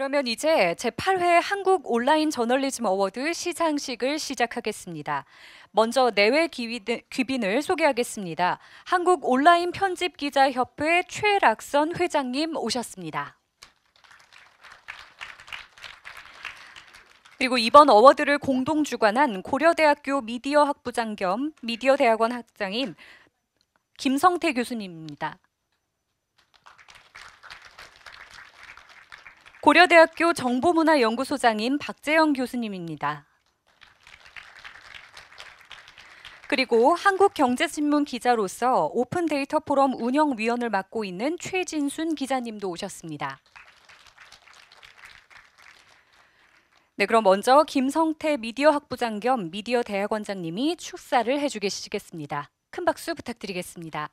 그러면 이제 제8회 한국 온라인 저널리즘 어워드 시상식을 시작하겠습니다. 먼저 내외 귀빈을 소개하겠습니다. 한국 온라인 편집 기자 협회 최락선 회장님 오셨습니다. 그리고 이번 어워드를 공동 주관한 고려대학교 미디어 학부장 겸 미디어 대학원 학장인 김성태 교수님입니다. 고려대학교 정보문화연구소장인 박재영 교수님입니다. 그리고 한국경제신문 기자로서 오픈데이터 포럼 운영위원을 맡고 있는 최진순 기자님도 오셨습니다. 네, 그럼 먼저 김성태 미디어 학부장 겸 미디어 대학원장님이 축사를 해주시겠습니다. 큰 박수 부탁드리겠습니다.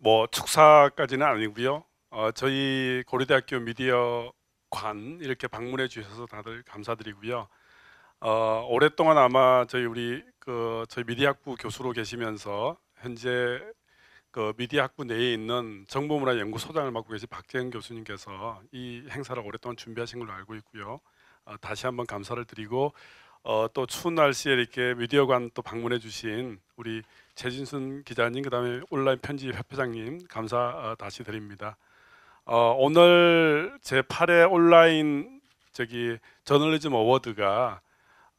뭐 축사까지는 아니고요. 어, 저희 고려대학교 미디어 관 이렇게 방문해 주셔서 다들 감사드리고요. 어, 오랫동안 아마 저희 우리 그 저희 미디학부 교수로 계시면서 현재 그 미디학부 내에 있는 정보문화연구소장을 맡고 계신 박재현 교수님께서 이 행사를 오랫동안 준비하신 걸로 알고 있고요. 어, 다시 한번 감사를 드리고 어, 또 추운 날씨에 이렇게 미디어관 또 방문해 주신 우리 최진순 기자님, 그다음에 온라인 편집 협회장님 감사 어, 다시 드립니다. 어, 오늘 제 8회 온라인 저기 저널리즘 어워드가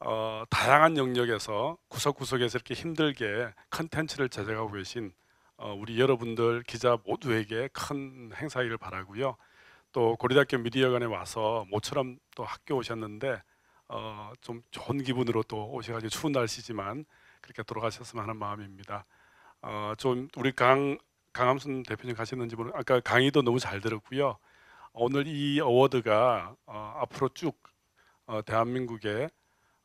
어, 다양한 영역에서 구석구석에서 이렇게 힘들게 컨텐츠를 제작하고 계신 어, 우리 여러분들 기자 모두에게 큰 행사이길 바라고요. 또 고려대학교 미디어관에 와서 모처럼 또 학교 오셨는데 어, 좀 좋은 기분으로 또 오셔가지고 추운 날씨지만 그렇게 돌아가셨으면 하는 마음입니다. 어, 좀 우리 강 강함순 대표님 가셨는지 모르. 아까 강의도 너무 잘 들었고요. 오늘 이 어워드가 어, 앞으로 쭉 어, 대한민국의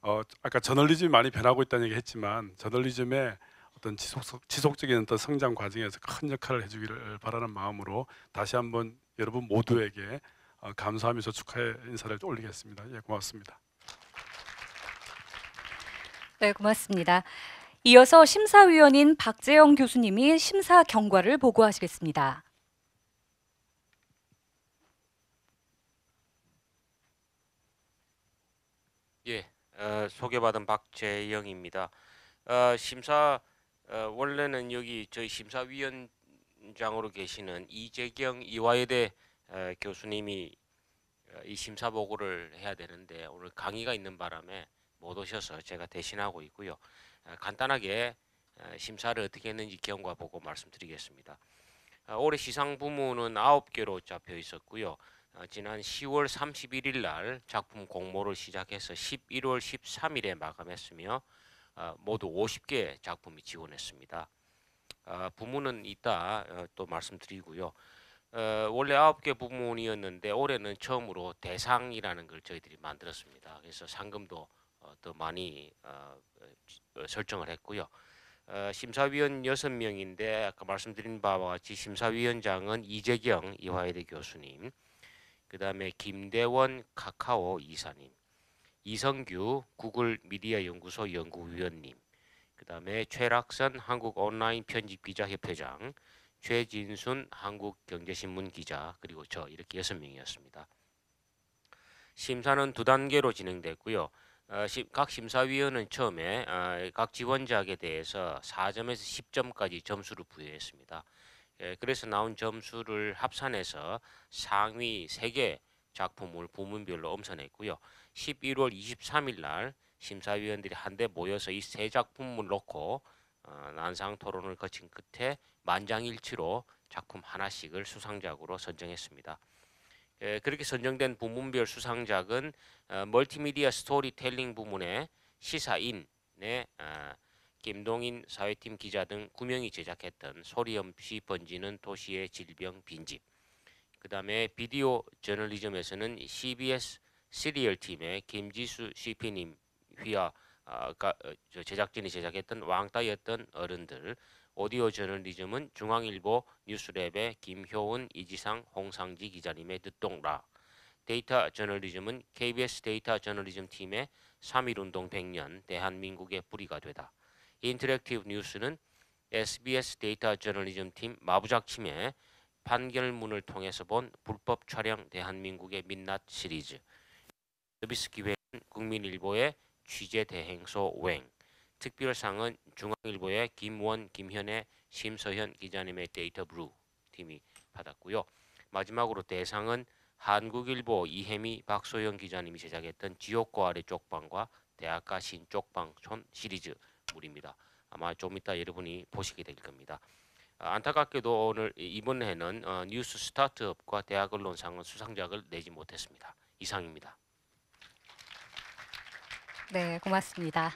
어, 아까 저널리즘이 많이 변하고 있다는 얘기했지만 저널리즘의 어떤 지속 지속적인 어떤 성장 과정에서 큰 역할을 해주기를 바라는 마음으로 다시 한번 여러분 모두에게 어, 감사하면서 축하의 인사를 올리겠습니다. 예, 고맙습니다. 네, 고맙습니다. 이어서 심사위원인 박재영 교수님이 심사 경과를 보고하시겠습니다. 예, 어, 소개받은 박재영입니다. 어, 심사 어, 원래는 여기 저희 심사위원장으로 계시는 이재경 이화여대 어, 교수님이 어, 이 심사 보고를 해야 되는데 오늘 강의가 있는 바람에 못 오셔서 제가 대신하고 있고요. 어, 간단하게 어, 심사를 어떻게 했는지 경과 보고 말씀드리겠습니다. 어, 올해 시상 부문은 9개로 잡혀 있었고요. 지난 10월 31일 날 작품 공모를 시작해서 11월 13일에 마감했으며 모두 50개 작품이 지원했습니다. 부문은 이따 또 말씀드리고요. 원래 9개 부문이었는데 올해는 처음으로 대상이라는 걸 저희들이 만들었습니다. 그래서 상금도 더 어, 많이 어, 어, 설정을 했고요. 심사위원 6명인데 아까 말씀드린 바와 같이 심사위원장은 이재경 이화여대 교수님 그 다음에 김대원 카카오 이사님 이성규 구글 미디어 연구소 연구위원님 그 다음에 최락선 한국 온라인 편집기자협회장 최진순 한국경제신문 기자 그리고 저 이렇게 6명이었습니다. 심사는 두 단계로 진행됐고요. 어, 각 심사위원은 처음에 어, 각 지원작에 대해서 4점에서 10점까지 점수를 부여했습니다. 예, 그래서 나온 점수를 합산해서 상위 3개 작품을 부문별로 엄선했고요. 11월 23일 날 심사위원들이 한데 모여서 이 세 작품을 놓고 어, 난상 토론을 거친 끝에 만장일치로 작품 하나씩을 수상작으로 선정했습니다. 예, 그렇게 선정된 부문별 수상작은 어, 멀티미디어 스토리텔링 부문의 시사인의 어, 김동인 사회팀 기자 등 9명이 제작했던 소리 없이 번지는 도시의 질병 빈집 그 다음에 비디오 저널리즘에서는 CBS 시리얼 팀의 김지수 CP님 휘하 어, 어 제작진이 제작했던 왕따였던 어른들 오디오 저널리즘은 중앙일보 뉴스랩의 김효은, 이지상, 홍상지 기자님의 듣동라. 데이터 저널리즘은 KBS 데이터 저널리즘 팀의 3.1운동 100년 대한민국의 뿌리가 되다. 인터랙티브 뉴스는 SBS 데이터 저널리즘 팀 마부작침의 판결문을 통해서 본 불법 촬영 대한민국의 민낯 시리즈 서비스 기획은 국민일보의 취재 대행소 웽 특별상은 중앙일보의 김원, 김현애, 심서현 기자님의 데이터브루 팀이 받았고요. 마지막으로 대상은 한국일보 이혜미, 박소영 기자님이 제작했던 지옥과 아래 쪽방과 대학가 신쪽방촌 시리즈 물입니다. 아마 좀 이따 여러분이 보시게 될 겁니다. 아, 안타깝게도 오늘 이번 해는 어, 뉴스 스타트업과 대학 언론상은 수상작을 내지 못했습니다. 이상입니다. 네, 고맙습니다.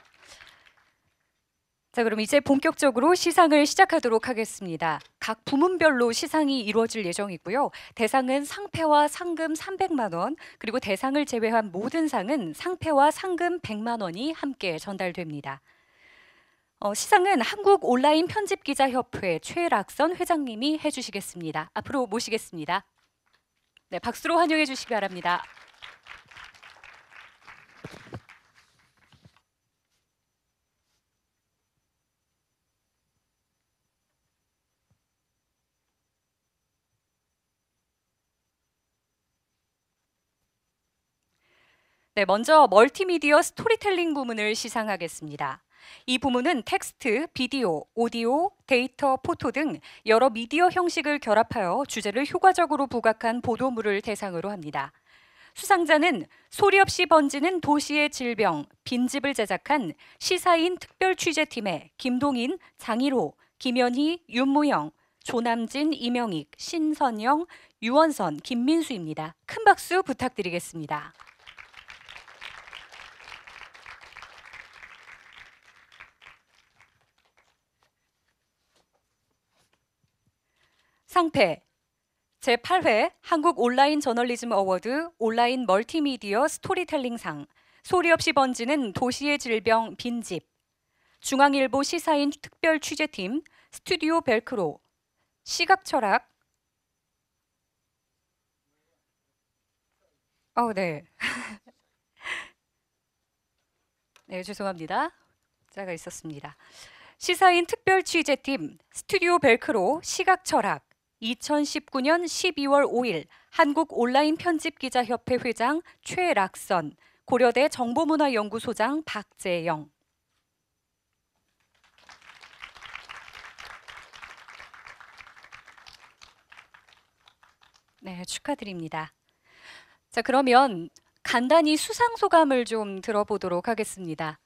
자 그럼 이제 본격적으로 시상을 시작하도록 하겠습니다. 각 부문별로 시상이 이루어질 예정이고요. 대상은 상패와 상금 300만 원, 그리고 대상을 제외한 모든 상은 상패와 상금 100만 원이 함께 전달됩니다. 어, 시상은 한국 온라인 편집 기자 협회 최락선 회장님이 해주시겠습니다. 앞으로 모시겠습니다. 네, 박수로 환영해 주시기 바랍니다. 네, 먼저 멀티미디어 스토리텔링 부문을 시상하겠습니다. 이 부문은 텍스트, 비디오, 오디오, 데이터, 포토 등 여러 미디어 형식을 결합하여 주제를 효과적으로 부각한 보도물을 대상으로 합니다. 수상자는 소리 없이 번지는 도시의 질병, 빈집을 제작한 시사인 특별 취재팀의 김동인, 장일호, 김연희, 윤무영, 조남진, 이명익, 신선영, 유원선, 김민수입니다. 큰 박수 부탁드리겠습니다. 상패 제8회 한국 온라인 저널리즘 어워드 온라인 멀티미디어 스토리텔링상 소리 없이 번지는 도시의 질병 빈집 중앙일보 시사인 특별 취재팀 스튜디오 벨크로 시각철학 어, 네. 네, 죄송합니다. 자가 있었습니다. 시사인 특별 취재팀 스튜디오 벨크로 시각철학 2019년 12월 5일 한국 온라인 편집기자협회 회장 최락선, 고려대 정보문화연구소장 박재영. 네, 축하드립니다. 자, 그러면 간단히 수상 소감을 좀 들어보도록 하겠습니다.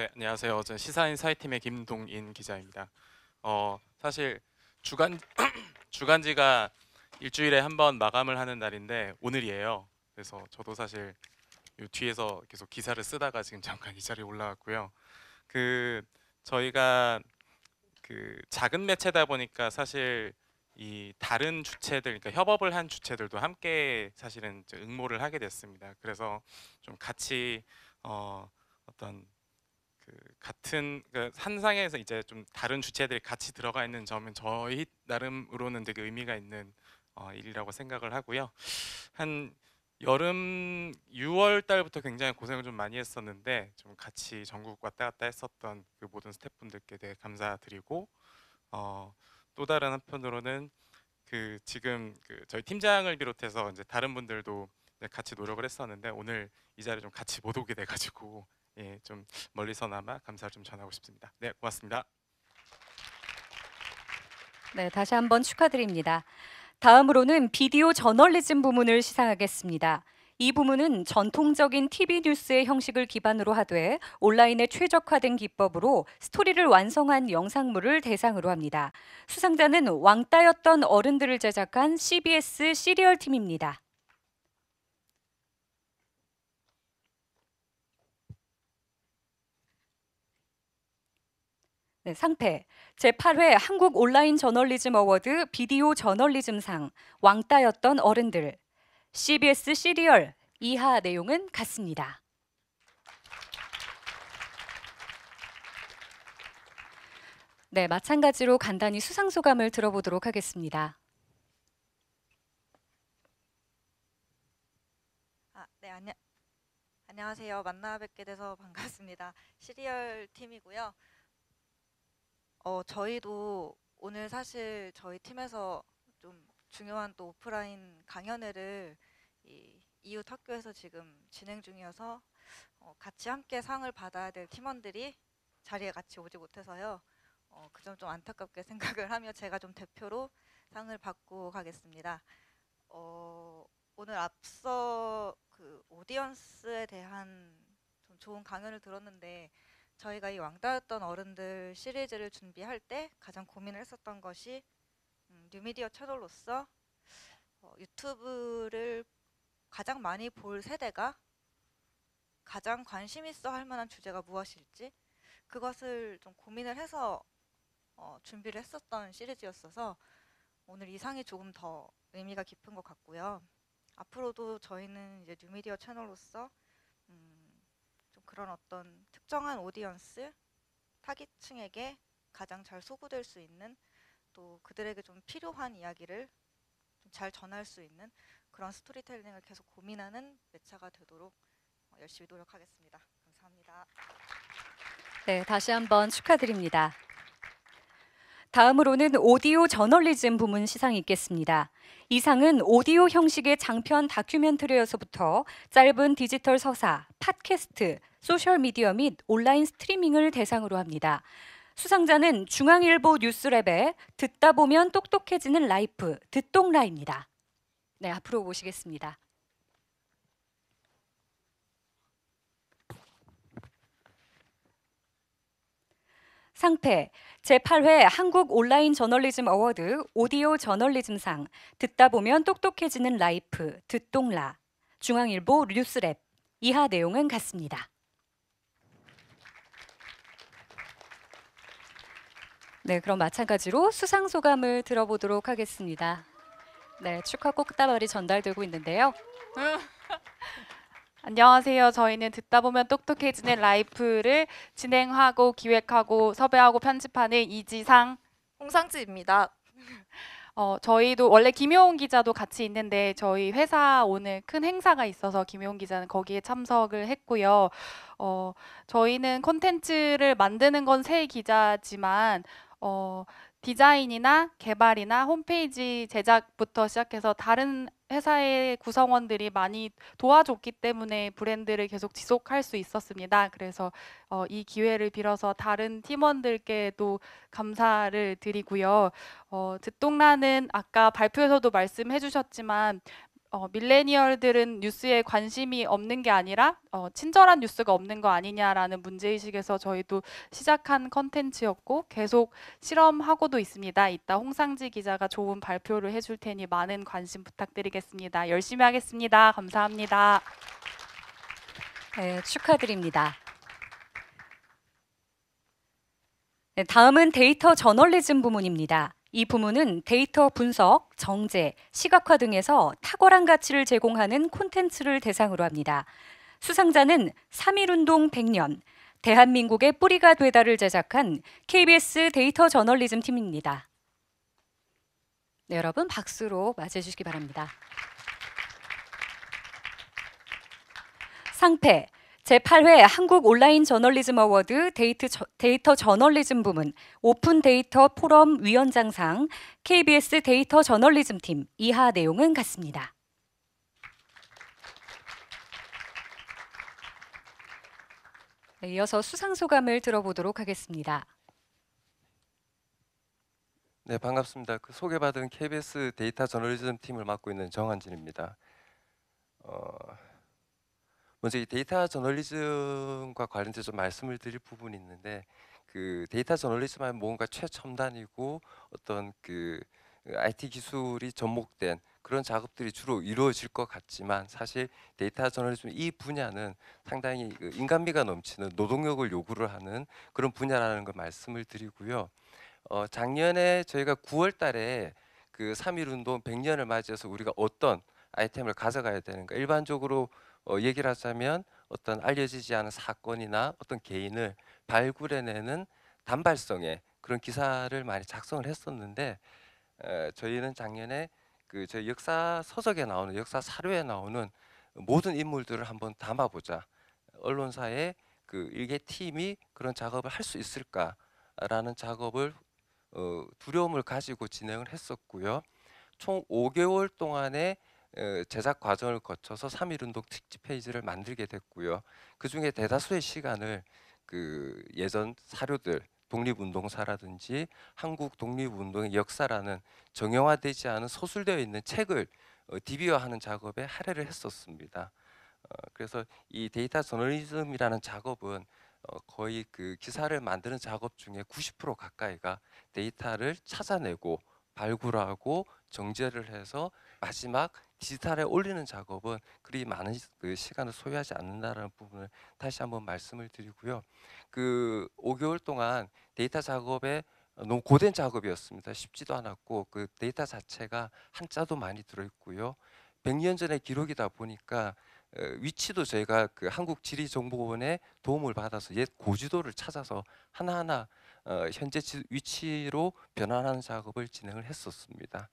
네, 안녕하세요. 저는 시사인 사이팀의 김동인 기자입니다. 어, 사실 주간 주간지가 일주일에 한 번 마감을 하는 날인데 오늘이에요. 그래서 저도 사실 요 뒤에서 계속 기사를 쓰다가 지금 잠깐 이 자리에 올라왔고요. 그 저희가 그 작은 매체다 보니까 사실 이 다른 주체들 그러니까 협업을 한 주체들도 함께 사실은 응모를 하게 됐습니다. 그래서 좀 같이 어 어떤 그 같은 그산 그러니까 상에서 이제 좀 다른 주체들이 같이 들어가 있는 점은 저희 나름으로는 되게 의미가 있는 어, 일이라고 생각을 하고요. 한 여름 6월 달부터 굉장히 고생을 좀 많이 했었는데 좀 같이 전국 왔다 갔다 했었던 그 모든 스태프분들께 되게 감사드리고 어, 또 다른 한편으로는 그 지금 그 저희 팀장을 비롯해서 이제 다른 분들도 같이 노력을 했었는데 오늘 이 자리 좀 같이 못 오게 돼가지고 예, 좀 멀리서나마 감사를 좀 전하고 싶습니다. 네, 고맙습니다. 네, 다시 한번 축하드립니다. 다음으로는 비디오 저널리즘 부문을 시상하겠습니다. 이 부문은 전통적인 TV 뉴스의 형식을 기반으로 하되 온라인에 최적화된 기법으로 스토리를 완성한 영상물을 대상으로 합니다. 수상자는 왕따였던 어른들을 제작한 CBS 시리얼 팀입니다. 네, 상태 제8회 한국 온라인 저널리즘 어워드 비디오 저널리즘상 왕따였던 어른들 CBS 시리얼 이하 내용은 같습니다. 네, 마찬가지로 간단히 수상 소감을 들어보도록 하겠습니다. 아, 네, 안녕. 안녕하세요. 만나 뵙게 돼서 반갑습니다. 시리얼 팀이고요. 어, 저희도 오늘 사실 저희 팀에서 좀 중요한 또 오프라인 강연회를 이 이웃 학교에서 지금 진행 중이어서 어, 같이 함께 상을 받아야 될 팀원들이 자리에 같이 오지 못해서요. 어, 그 점 좀 안타깝게 생각을 하며 제가 좀 대표로 상을 받고 가겠습니다. 어, 오늘 앞서 그 오디언스에 대한 좀 좋은 강연을 들었는데 저희가 이 왕따였던 어른들 시리즈를 준비할 때 가장 고민을 했었던 것이 음, 뉴미디어 채널로서 어, 유튜브를 가장 많이 볼 세대가 가장 관심 있어 할 만한 주제가 무엇일지 그것을 좀 고민을 해서 어, 준비를 했었던 시리즈였어서 오늘 이상이 조금 더 의미가 깊은 것 같고요. 앞으로도 저희는 이제 뉴미디어 채널로서 그런 어떤 특정한 오디언스 타깃층에게 가장 잘 소구될 수 있는 또 그들에게 좀 필요한 이야기를 좀 잘 전할 수 있는 그런 스토리텔링을 계속 고민하는 매체가 되도록 어, 열심히 노력하겠습니다. 감사합니다. 네, 다시 한번 축하드립니다. 다음으로는 오디오 저널리즘 부문 시상이 있겠습니다. 이 상은 오디오 형식의 장편 다큐멘터리에서부터 짧은 디지털 서사, 팟캐스트, 소셜미디어 및 온라인 스트리밍을 대상으로 합니다. 수상자는 중앙일보 뉴스랩의 듣다 보면 똑똑해지는 라이프, 듣동라입니다. 네, 앞으로 모시겠습니다. 상패 제8회 한국 온라인 저널리즘 어워드 오디오 저널리즘상 듣다 보면 똑똑해지는 라이프 듣동라 중앙일보 뉴스랩 이하 내용은 같습니다. 네, 그럼 마찬가지로 수상 소감을 들어보도록 하겠습니다. 네, 축하 꽃다발이 전달되고 있는데요. 아. 안녕하세요. 저희는 듣다 보면 똑똑해지는 라이프를 진행하고 기획하고 섭외하고 편집하는 이지상 홍상지입니다. 어, 저희도 원래 김효은 기자도 같이 있는데 저희 회사 오늘 큰 행사가 있어서 김효은 기자는 거기에 참석을 했고요. 어, 저희는 콘텐츠를 만드는 건 새 기자지만 어, 디자인이나 개발이나 홈페이지 제작부터 시작해서 다른 회사의 구성원들이 많이 도와줬기 때문에 브랜드를 계속 지속할 수 있었습니다. 그래서 어, 이 기회를 빌어서 다른 팀원들께도 감사를 드리고요. 어, 듣동란은 아까 발표에서도 말씀해 주셨지만 어, 밀레니얼들은 뉴스에 관심이 없는 게 아니라 어, 친절한 뉴스가 없는 거 아니냐라는 문제의식에서 저희도 시작한 컨텐츠였고 계속 실험하고도 있습니다. 이따 홍상지 기자가 좋은 발표를 해줄 테니 많은 관심 부탁드리겠습니다. 열심히 하겠습니다. 감사합니다. 네, 축하드립니다. 네, 다음은 데이터 저널리즘 부문입니다. 이 부문은 데이터 분석, 정제, 시각화 등에서 탁월한 가치를 제공하는 콘텐츠를 대상으로 합니다. 수상자는 3.1운동 100년, 대한민국의 뿌리가 되다를 제작한 KBS 데이터 저널리즘 팀입니다. 네, 여러분 박수로 맞이해 주시기 바랍니다. 상패, 제8회 한국 온라인 저널리즘 어워드 데이트 저, 데이터 저널리즘 부문 오픈 데이터 포럼 위원장상 KBS 데이터 저널리즘 팀 이하 내용은 같습니다. 네, 이어서 수상 소감을 들어보도록 하겠습니다. 네, 반갑습니다. 그 소개받은 KBS 데이터 저널리즘 팀을 맡고 있는 정한진입니다. 어... 먼저 이 데이터 저널리즘과 관련돼서 좀 말씀을 드릴 부분이 있는데 그 데이터 저널리즘은 뭔가 최첨단이고 어떤 그 IT 기술이 접목된 그런 작업들이 주로 이루어질 것 같지만 사실 데이터 저널리즘 이 분야는 상당히 그 인간미가 넘치는 노동력을 요구를 하는 그런 분야라는 걸 말씀을 드리고요. 어, 작년에 저희가 9월 달에 그3.1 운동 100년을 맞이해서 우리가 어떤 아이템을 가져가야 되는가 일반적으로 어, 얘기를 하자면 어떤 알려지지 않은 사건이나 어떤 개인을 발굴해내는 단발성의 그런 기사를 많이 작성을 했었는데 에, 저희는 작년에 그 저희 역사 서적에 나오는 역사 사료에 나오는 모든 인물들을 한번 담아보자 언론사의 그 일개 팀이 그런 작업을 할 수 있을까라는 작업을 어, 두려움을 가지고 진행을 했었고요 총 5개월 동안에 제작 과정을 거쳐서 3 1 운동 특집 페이지를 만들게 됐고요. 그 중에 대다수의 시간을 그 예전 사료들 독립운동사라든지 한국 독립운동의 역사라는 정형화되지 않은 소술되어 있는 책을 어, 디비화하는 작업에 할애를 했었습니다. 어, 그래서 이 데이터 저널리즘이라는 작업은 어, 거의 그 기사를 만드는 작업 중에 90% 가까이가 데이터를 찾아내고 발굴하고 정제를 해서 마지막 디지털에 올리는 작업은 그리 많은 그 시간을 소유하지 않는다라는 부분을 다시 한번 말씀을 드리고요. 그 5개월 동안 데이터 작업에 어, 너무 고된 작업이었습니다. 쉽지도 않았고 그 데이터 자체가 한자도 많이 들어있고요. 100년 전의 기록이다 보니까 어, 위치도 저희가 그 한국지리정보원의 도움을 받아서 옛 고지도를 찾아서 하나하나 어, 현재 위치로 변환하는 작업을 진행을 했었습니다.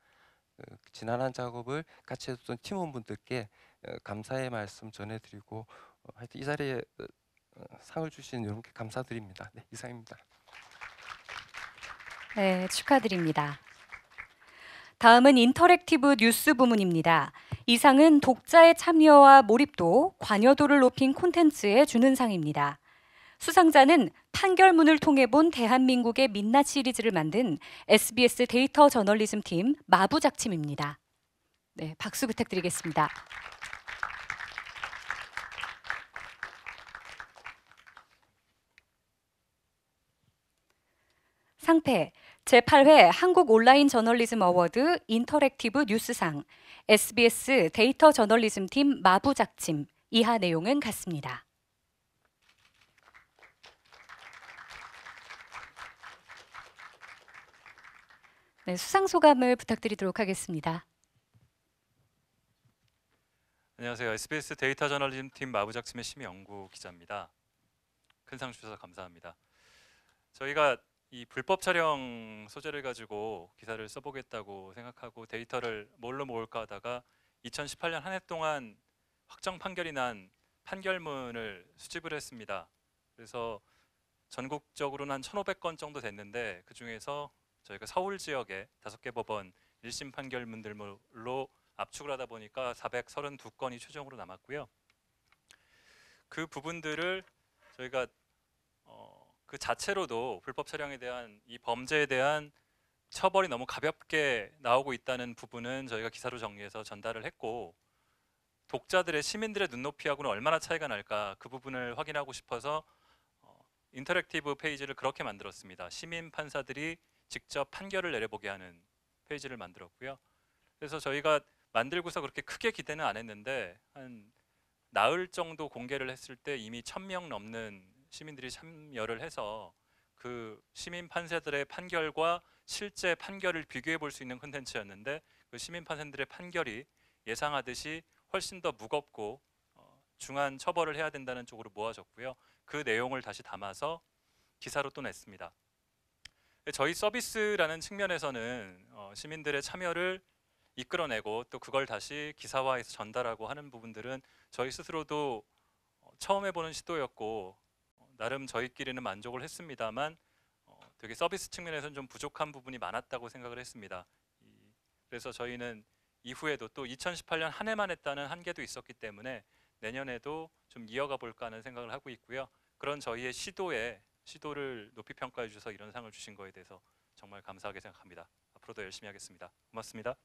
어, 지난한 작업을 같이 했던 팀원분들께 어, 감사의 말씀 전해드리고 어, 하여튼 이 자리에 상을 주신 여러분께 감사드립니다. 네, 이상입니다. 네, 축하드립니다. 다음은 인터랙티브 뉴스 부문입니다. 이 상은 독자의 참여와 몰입도, 관여도를 높인 콘텐츠에 주는 상입니다. 수상자는 판결문을 통해 본 대한민국의 민낯 시리즈를 만든 SBS 데이터 저널리즘 팀 마부작침입니다. 네, 박수 부탁드리겠습니다. 상패 제8회 한국 온라인 저널리즘 어워드 인터랙티브 뉴스상 SBS 데이터 저널리즘 팀 마부작침 이하 내용은 같습니다. 네, 수상 소감을 부탁드리도록 하겠습니다. 안녕하세요. SBS 데이터 저널리즘 팀 마부작스의 심영구 기자입니다. 큰 상 주셔서 감사합니다. 저희가 이 불법 촬영 소재를 가지고 기사를 써보겠다고 생각하고 데이터를 뭘로 모을까 하다가 2018년 한 해 동안 확정 판결이 난 판결문을 수집을 했습니다. 그래서 전국적으로는 한 1,500건 정도 됐는데 그 중에서 저희가 서울 지역에 다섯 개 법원 1심 판결문들로 압축을 하다 보니까 432건이 최종으로 남았고요. 그 부분들을 저희가 어, 그 자체로도 불법 촬영에 대한 이 범죄에 대한 처벌이 너무 가볍게 나오고 있다는 부분은 저희가 기사로 정리해서 전달을 했고 독자들의 시민들의 눈높이하고는 얼마나 차이가 날까 그 부분을 확인하고 싶어서 어, 인터랙티브 페이지를 그렇게 만들었습니다. 시민 판사들이 직접 판결을 내려보게 하는 페이지를 만들었고요. 그래서 저희가 만들고서 그렇게 크게 기대는 안 했는데 한 나흘 정도 공개를 했을 때 이미 천 명 넘는 시민들이 참여를 해서 그 시민 판세들의 판결과 실제 판결을 비교해 볼 수 있는 콘텐츠였는데 그 시민 판세들의 판결이 예상하듯이 훨씬 더 무겁고 어, 중한 처벌을 해야 된다는 쪽으로 모아졌고요. 그 내용을 다시 담아서 기사로 또 냈습니다. 저희 서비스라는 측면에서는 어, 시민들의 참여를 이끌어내고 또 그걸 다시 기사화해서 전달하고 하는 부분들은 저희 스스로도 어, 처음 해보는 시도였고 어, 나름 저희끼리는 만족을 했습니다만 되게 서비스 측면에서는 좀 부족한 부분이 많았다고 생각을 했습니다. 그래서 저희는 이후에도 또 2018년 한 해만 했다는 한계도 있었기 때문에 내년에도 좀 이어가 볼까 하는 생각을 하고 있고요. 그런 저희의 시도에 시도를 높이 평가해 주셔서 이런 상을 주신 거에 대해서 정말 감사하게 생각합니다. 앞으로도 열심히 하겠습니다. 고맙습니다.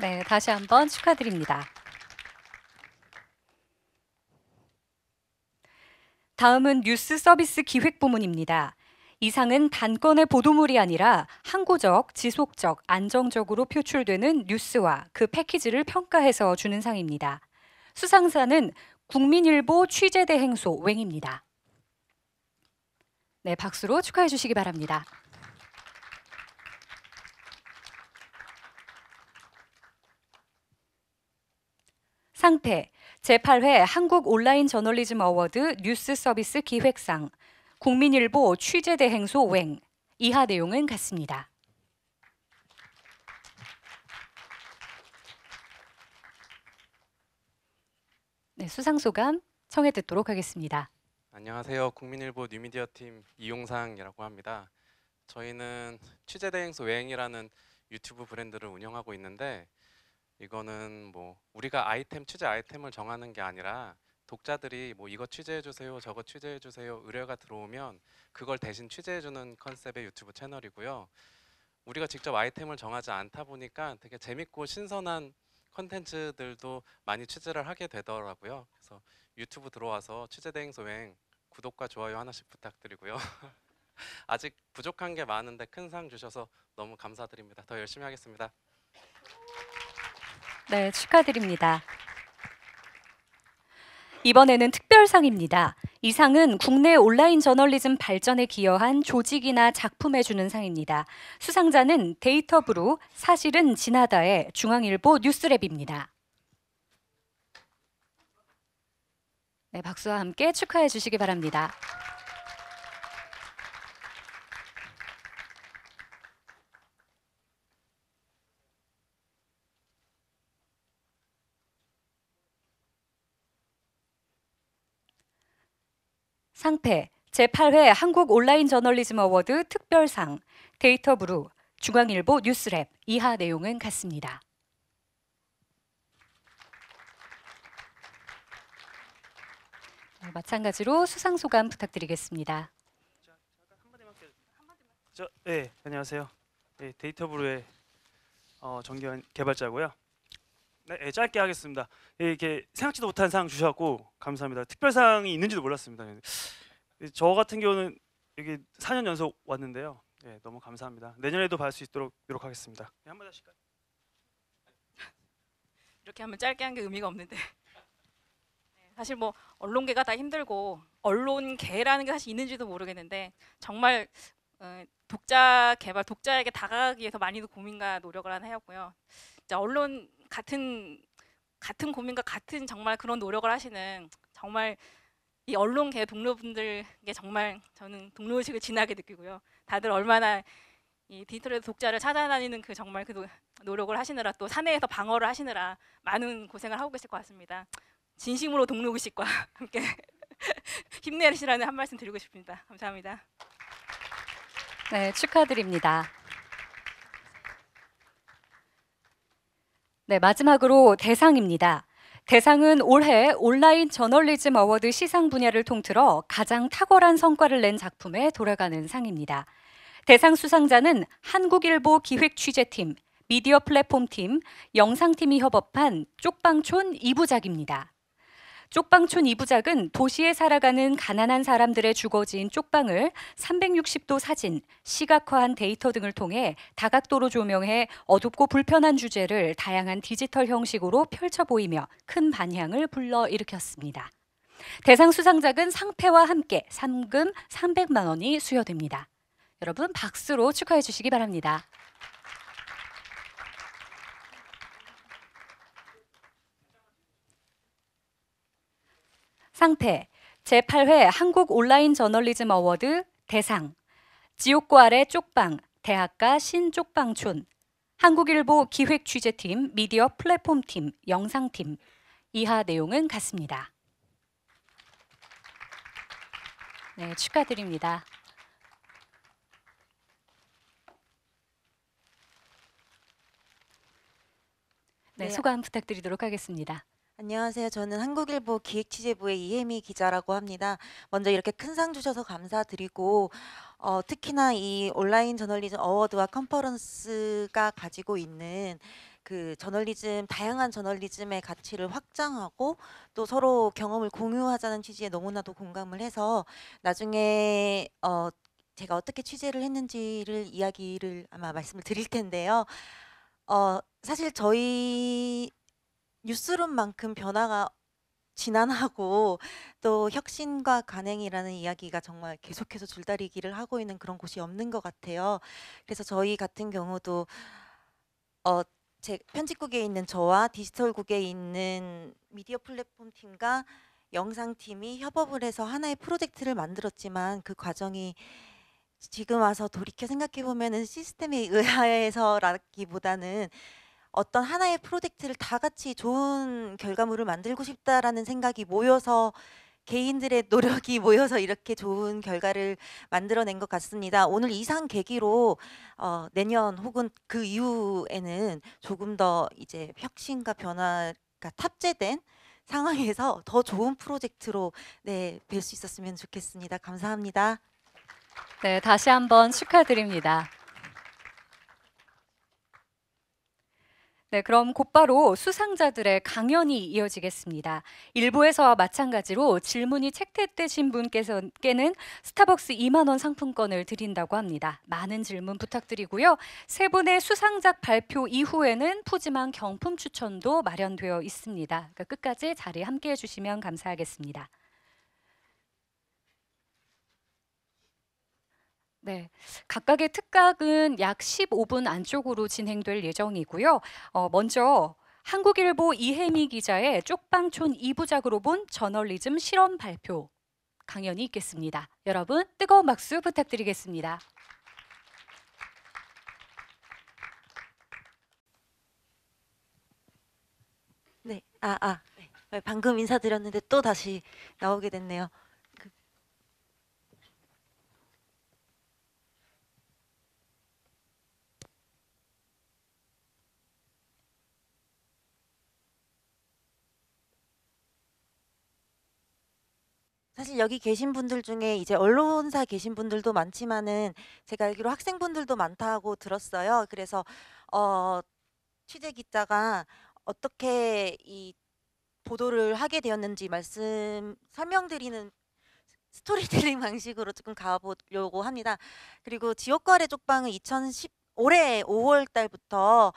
네, 다시 한번 축하드립니다. 다음은 뉴스 서비스 기획 부문입니다. 이 상은 단건의 보도물이 아니라 항고적, 지속적, 안정적으로 표출되는 뉴스와 그 패키지를 평가해서 주는 상입니다. 수상사는 국민일보 취재대행소 웽입니다. 네, 박수로 축하해 주시기 바랍니다. 상패 제8회 한국 온라인 저널리즘 어워드 뉴스 서비스 기획상 국민일보 취재대행소 웽 이하 내용은 같습니다. 네, 수상 소감 청해 듣도록 하겠습니다. 안녕하세요. 국민일보 뉴미디어 팀 이용상이라고 합니다. 저희는 취재대행소 외행이라는 유튜브 브랜드를 운영하고 있는데 이거는 뭐 우리가 아이템 취재 아이템을 정하는 게 아니라 독자들이 뭐 이거 취재해 주세요, 저거 취재해 주세요 의뢰가 들어오면 그걸 대신 취재해 주는 컨셉의 유튜브 채널이고요. 우리가 직접 아이템을 정하지 않다 보니까 되게 재밌고 신선한 컨텐츠들도 많이 취재를 하게 되더라고요. 그래서 유튜브 들어와서 취재 대행 소행 구독과 좋아요 하나씩 부탁드리고요. 아직 부족한 게 많은데 큰 상 주셔서 너무 감사드립니다. 더 열심히 하겠습니다. 네, 축하드립니다. 이번에는 특별상입니다. 이 상은 국내 온라인 저널리즘 발전에 기여한 조직이나 작품에 주는 상입니다. 수상자는 데이터브루 사실은 지나다의 중앙일보 뉴스랩입니다. 네, 박수와 함께 축하해 주시기 바랍니다. 상패 제8회 한국 온라인 저널리즘 어워드 특별상 데이터 브루 중앙일보 뉴스랩 이하 내용은 같습니다. 네, 마찬가지로 수상 소감 부탁드리겠습니다. 저, 네, 안녕하세요. 네, 예, 데이터브루의 어, 정기현 개발자고요. 네, 네, 짧게 하겠습니다. 네, 이렇게 생각지도 못한 상 주셨고 감사합니다. 특별 상이 있는지도 몰랐습니다. 저 같은 경우는 여기 4년 연속 왔는데요. 네, 너무 감사합니다. 내년에도 뵐수 있도록 노력하겠습니다. 네, 한번 하실까요? 이렇게 하면 짧게 한 게 의미가 없는데. 사실 뭐 언론계가 다 힘들고 언론계라는 게 사실 있는지도 모르겠는데 정말 어, 독자 개발 독자에게 다가가기 위해서 많이도 고민과 노력을 한 해였고요. 언론 같은 같은 고민과 같은 정말 그런 노력을 하시는 정말 이 언론계 동료분들께 정말 저는 동료의식을 진하게 느끼고요. 다들 얼마나 이 디지털의 독자를 찾아다니는 그 정말 그 노력을 하시느라 또 사내에서 방어를 하시느라 많은 고생을 하고 계실 것 같습니다. 진심으로 동료의식과 함께 힘내시라는 한 말씀 드리고 싶습니다. 감사합니다. 네, 축하드립니다. 네, 마지막으로 대상입니다. 대상은 올해 온라인 저널리즘 어워드 시상 분야를 통틀어 가장 탁월한 성과를 낸 작품에 돌아가는 상입니다. 대상 수상자는 한국일보 기획 취재팀, 미디어 플랫폼팀, 영상팀이 협업한 쪽방촌 2부작입니다. 쪽방촌 이부작은 도시에 살아가는 가난한 사람들의 주거지인 쪽방을 360도 사진, 시각화한 데이터 등을 통해 다각도로 조명해 어둡고 불편한 주제를 다양한 디지털 형식으로 펼쳐 보이며 큰 반향을 불러일으켰습니다. 대상 수상작은 상패와 함께 상금 300만 원이 수여됩니다. 여러분 박수로 축하해 주시기 바랍니다. 상태, 제8회 한국 온라인 저널리즘 어워드 대상, 지옥과 아래 쪽방, 대학가 신쪽방촌, 한국일보 기획 취재팀, 미디어 플랫폼팀, 영상팀. 이하 내용은 같습니다. 네, 축하드립니다. 네, 네. 소감 부탁드리도록 하겠습니다. 안녕하세요. 저는 한국일보 기획취재부의 이혜미 기자라고 합니다. 먼저 이렇게 큰 상 주셔서 감사드리고 어, 특히나 이 온라인 저널리즘 어워드와 컨퍼런스가 가지고 있는 그 저널리즘 다양한 저널리즘의 가치를 확장하고 또 서로 경험을 공유하자는 취지에 너무나도 공감을 해서 나중에 어, 제가 어떻게 취재를 했는지를 이야기를 아마 말씀을 드릴 텐데요. 어, 사실 저희 뉴스룸만큼 변화가 진안하고 또 혁신과 간행이라는 이야기가 정말 계속해서 줄다리기를 하고 있는 그런 곳이 없는 것 같아요. 그래서 저희 같은 경우도 어, 제 편집국에 있는 저와 디지털국에 있는 미디어 플랫폼 팀과 영상팀이 협업을 해서 하나의 프로젝트를 만들었지만 그 과정이 지금 와서 돌이켜 생각해 보면은 시스템에 의하여서라기보다는 어떤 하나의 프로젝트를 다 같이 좋은 결과물을 만들고 싶다라는 생각이 모여서 개인들의 노력이 모여서 이렇게 좋은 결과를 만들어낸 것 같습니다. 오늘 이상 계기로 어, 내년 혹은 그 이후에는 조금 더 이제 혁신과 변화가 탑재된 상황에서 더 좋은 프로젝트로 네, 뵐수 있었으면 좋겠습니다. 감사합니다. 네, 다시 한번 축하드립니다. 네, 그럼 곧바로 수상자들의 강연이 이어지겠습니다. 일부에서와 마찬가지로 질문이 채택되신 분께는 스타벅스 2만 원 상품권을 드린다고 합니다. 많은 질문 부탁드리고요. 세 분의 수상작 발표 이후에는 푸짐한 경품 추천도 마련되어 있습니다. 그러니까 끝까지 자리 함께해 주시면 감사하겠습니다. 네, 각각의 특강은약 15분 안쪽으로 진행될 예정이고요. 어, 먼저 한국일보 이혜미 기자의 쪽방촌 2부작으로 본 저널리즘 실험 발표 강연이 있겠습니다. 여러분 뜨거운 박수 부탁드리겠습니다. 네, 아, 아, 네, 방금 인사드렸는데 또 다시 나오게 됐네요. 사실 여기 계신 분들 중에 이제 언론사 계신 분들도 많지만은 제가 알기로 학생분들도 많다고 들었어요. 그래서 어 취재 기자가 어떻게 이 보도를 하게 되었는지 말씀 설명드리는 스토리텔링 방식으로 조금 가보려고 합니다. 그리고 지옥과래 쪽방은 2010 올해 5월 달부터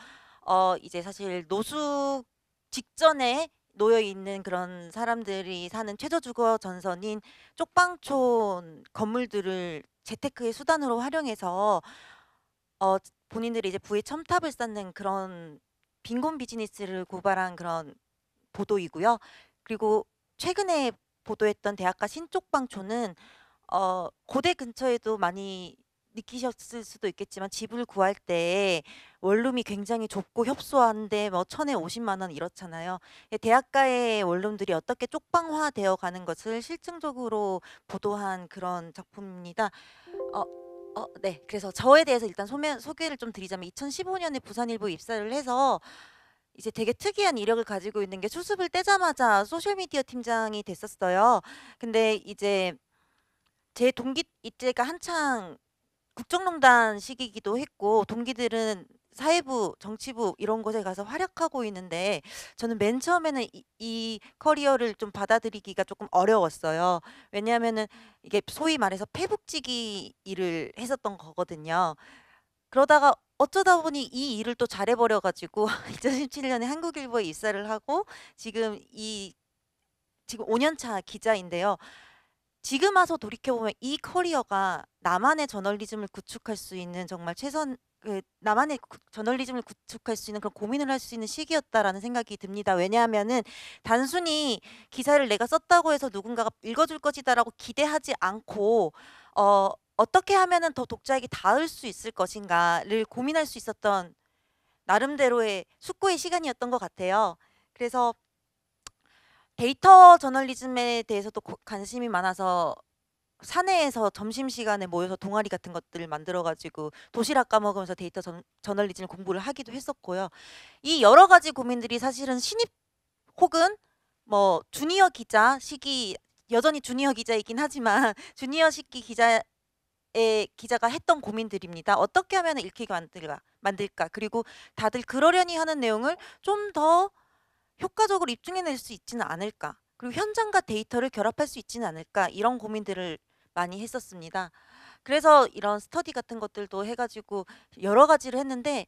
어 이제 사실 노숙 직전에 놓여 있는 그런 사람들이 사는 최저주거 전선인 쪽방촌 건물들을 재테크의 수단으로 활용해서 어, 본인들이 이제 부의 첨탑을 쌓는 그런 빈곤 비즈니스를 고발한 그런 보도이고요. 그리고 최근에 보도했던 대학가 신쪽방촌은 어, 고대 근처에도 많이 느끼셨을 수도 있겠지만 집을 구할 때 원룸이 굉장히 좁고 협소한데 뭐 천에 오십만 원 이렇잖아요. 예, 대학가의 원룸들이 어떻게 쪽방화되어 가는 것을 실증적으로 보도한 그런 작품입니다. 어, 어, 네. 그래서 저에 대해서 일단 소면, 소개를 좀 드리자면 2015년에 부산일보 입사를 해서 이제 되게 특이한 이력을 가지고 있는 게 수습을 떼자마자 소셜미디어 팀장이 됐었어요. 근데 이제 제 동기 이때가 한창 국정농단 시기이기도 했고 동기들은 사회부, 정치부 이런 곳에 가서 활약하고 있는데 저는 맨 처음에는 이, 이 커리어를 좀 받아들이기가 조금 어려웠어요. 왜냐하면은 이게 소위 말해서 페북지기 일을 했었던 거거든요. 그러다가 어쩌다 보니 이 일을 또 잘해버려가지고 2017년에 한국일보에 입사를 하고 지금 이 지금 5년차 기자인데요. 지금 와서 돌이켜보면 이 커리어가 나만의 저널리즘을 구축할 수 있는 정말 최선 그 나만의 구, 저널리즘을 구축할 수 있는 그런 고민을 할 수 있는 시기였다라는 생각이 듭니다. 왜냐하면은 단순히 기사를 내가 썼다고 해서 누군가가 읽어줄 것이다라고 기대하지 않고 어 어떻게 하면은 더 독자에게 닿을 수 있을 것인가를 고민할 수 있었던 나름대로의 숙고의 시간이었던 것 같아요. 그래서 데이터 저널리즘에 대해서도 관심이 많아서 사내에서 점심시간에 모여서 동아리 같은 것들을 만들어가지고 도시락 까먹으면서 데이터 전, 저널리즘 공부를 하기도 했었고요. 이 여러 가지 고민들이 사실은 신입 혹은 뭐 주니어 기자 시기 여전히 주니어 기자이긴 하지만 주니어 시기 기자의 기자가 했던 고민들입니다. 어떻게 하면 읽히게 만들까, 만들까 그리고 다들 그러려니 하는 내용을 좀더 효과적으로 입증해낼 수 있지는 않을까 그리고 현장과 데이터를 결합할 수 있지는 않을까 이런 고민들을 많이 했었습니다. 그래서 이런 스터디 같은 것들도 해가지고 여러 가지를 했는데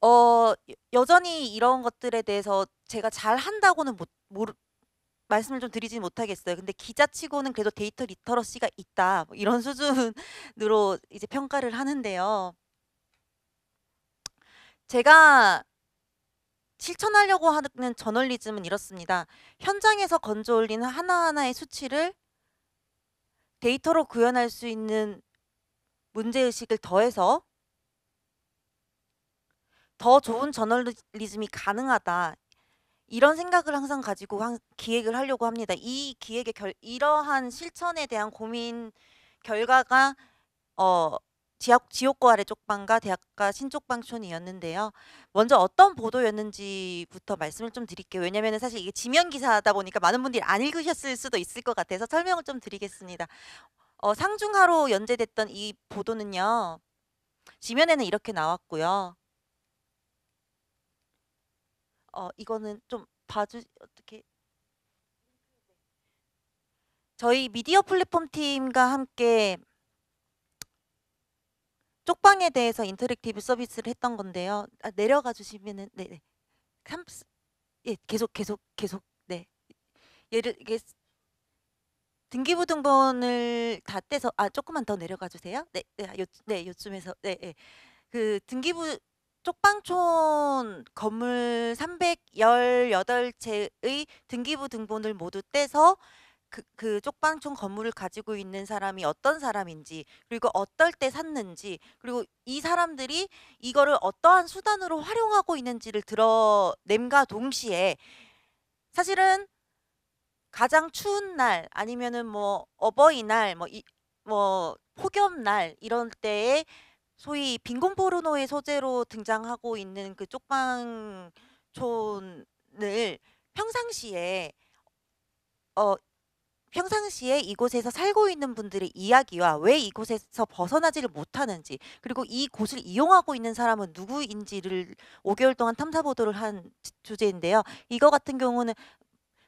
어 여전히 이런 것들에 대해서 제가 잘 한다고는 못, 모르, 말씀을 좀 드리진 못하겠어요. 근데 기자치고는 그래도 데이터 리터러시가 있다 뭐 이런 수준으로 이제 평가를 하는데요. 제가 실천하려고 하는 저널리즘은 이렇습니다. 현장에서 건져 올리는 하나하나의 수치를 데이터로 구현할 수 있는 문제의식을 더해서 더 좋은 저널리즘이 가능하다. 이런 생각을 항상 가지고 기획을 하려고 합니다. 이 기획의 결, 이러한 실천에 대한 고민 결과가 어, 지역, 지옥과 아래 쪽방과 대학가 신쪽방촌이었는데요. 먼저 어떤 보도였는지부터 말씀을 좀 드릴게요. 왜냐하면 사실 이게 지면 기사다 보니까 많은 분들이 안 읽으셨을 수도 있을 것 같아서 설명을 좀 드리겠습니다. 어, 상중하로 연재됐던 이 보도는요. 지면에는 이렇게 나왔고요. 어, 이거는 좀 봐주 어떻게 저희 미디어 플랫폼 팀과 함께 쪽방에 대해서 인터랙티브 서비스를 했던 건데요. 아, 내려가 주시면은 네, 네. 삼스, 예, 계속 계속 계속 네. 예를 이게 등기부등본을 다 떼서 아 조금만 더 내려가 주세요. 네, 네, 아, 요, 네 요쯤에서 네, 네. 그 등기부 쪽방촌 건물 318채의 등기부등본을 모두 떼서 그, 그 쪽방촌 건물을 가지고 있는 사람이 어떤 사람인지 그리고 어떨 때 샀는지 그리고 이 사람들이 이거를 어떠한 수단으로 활용하고 있는지를 들어냄과 동시에 사실은 가장 추운 날 아니면은 뭐 어버이날 뭐 이 뭐 폭염날 이런 때에 소위 빈곤 포르노의 소재로 등장하고 있는 그 쪽방촌을 평상시에 어 평상시에 이곳에서 살고 있는 분들의 이야기와 왜 이곳에서 벗어나지를 못하는지 그리고 이곳을 이용하고 있는 사람은 누구인지를 5개월 동안 탐사 보도를 한 주제인데요. 이거 같은 경우는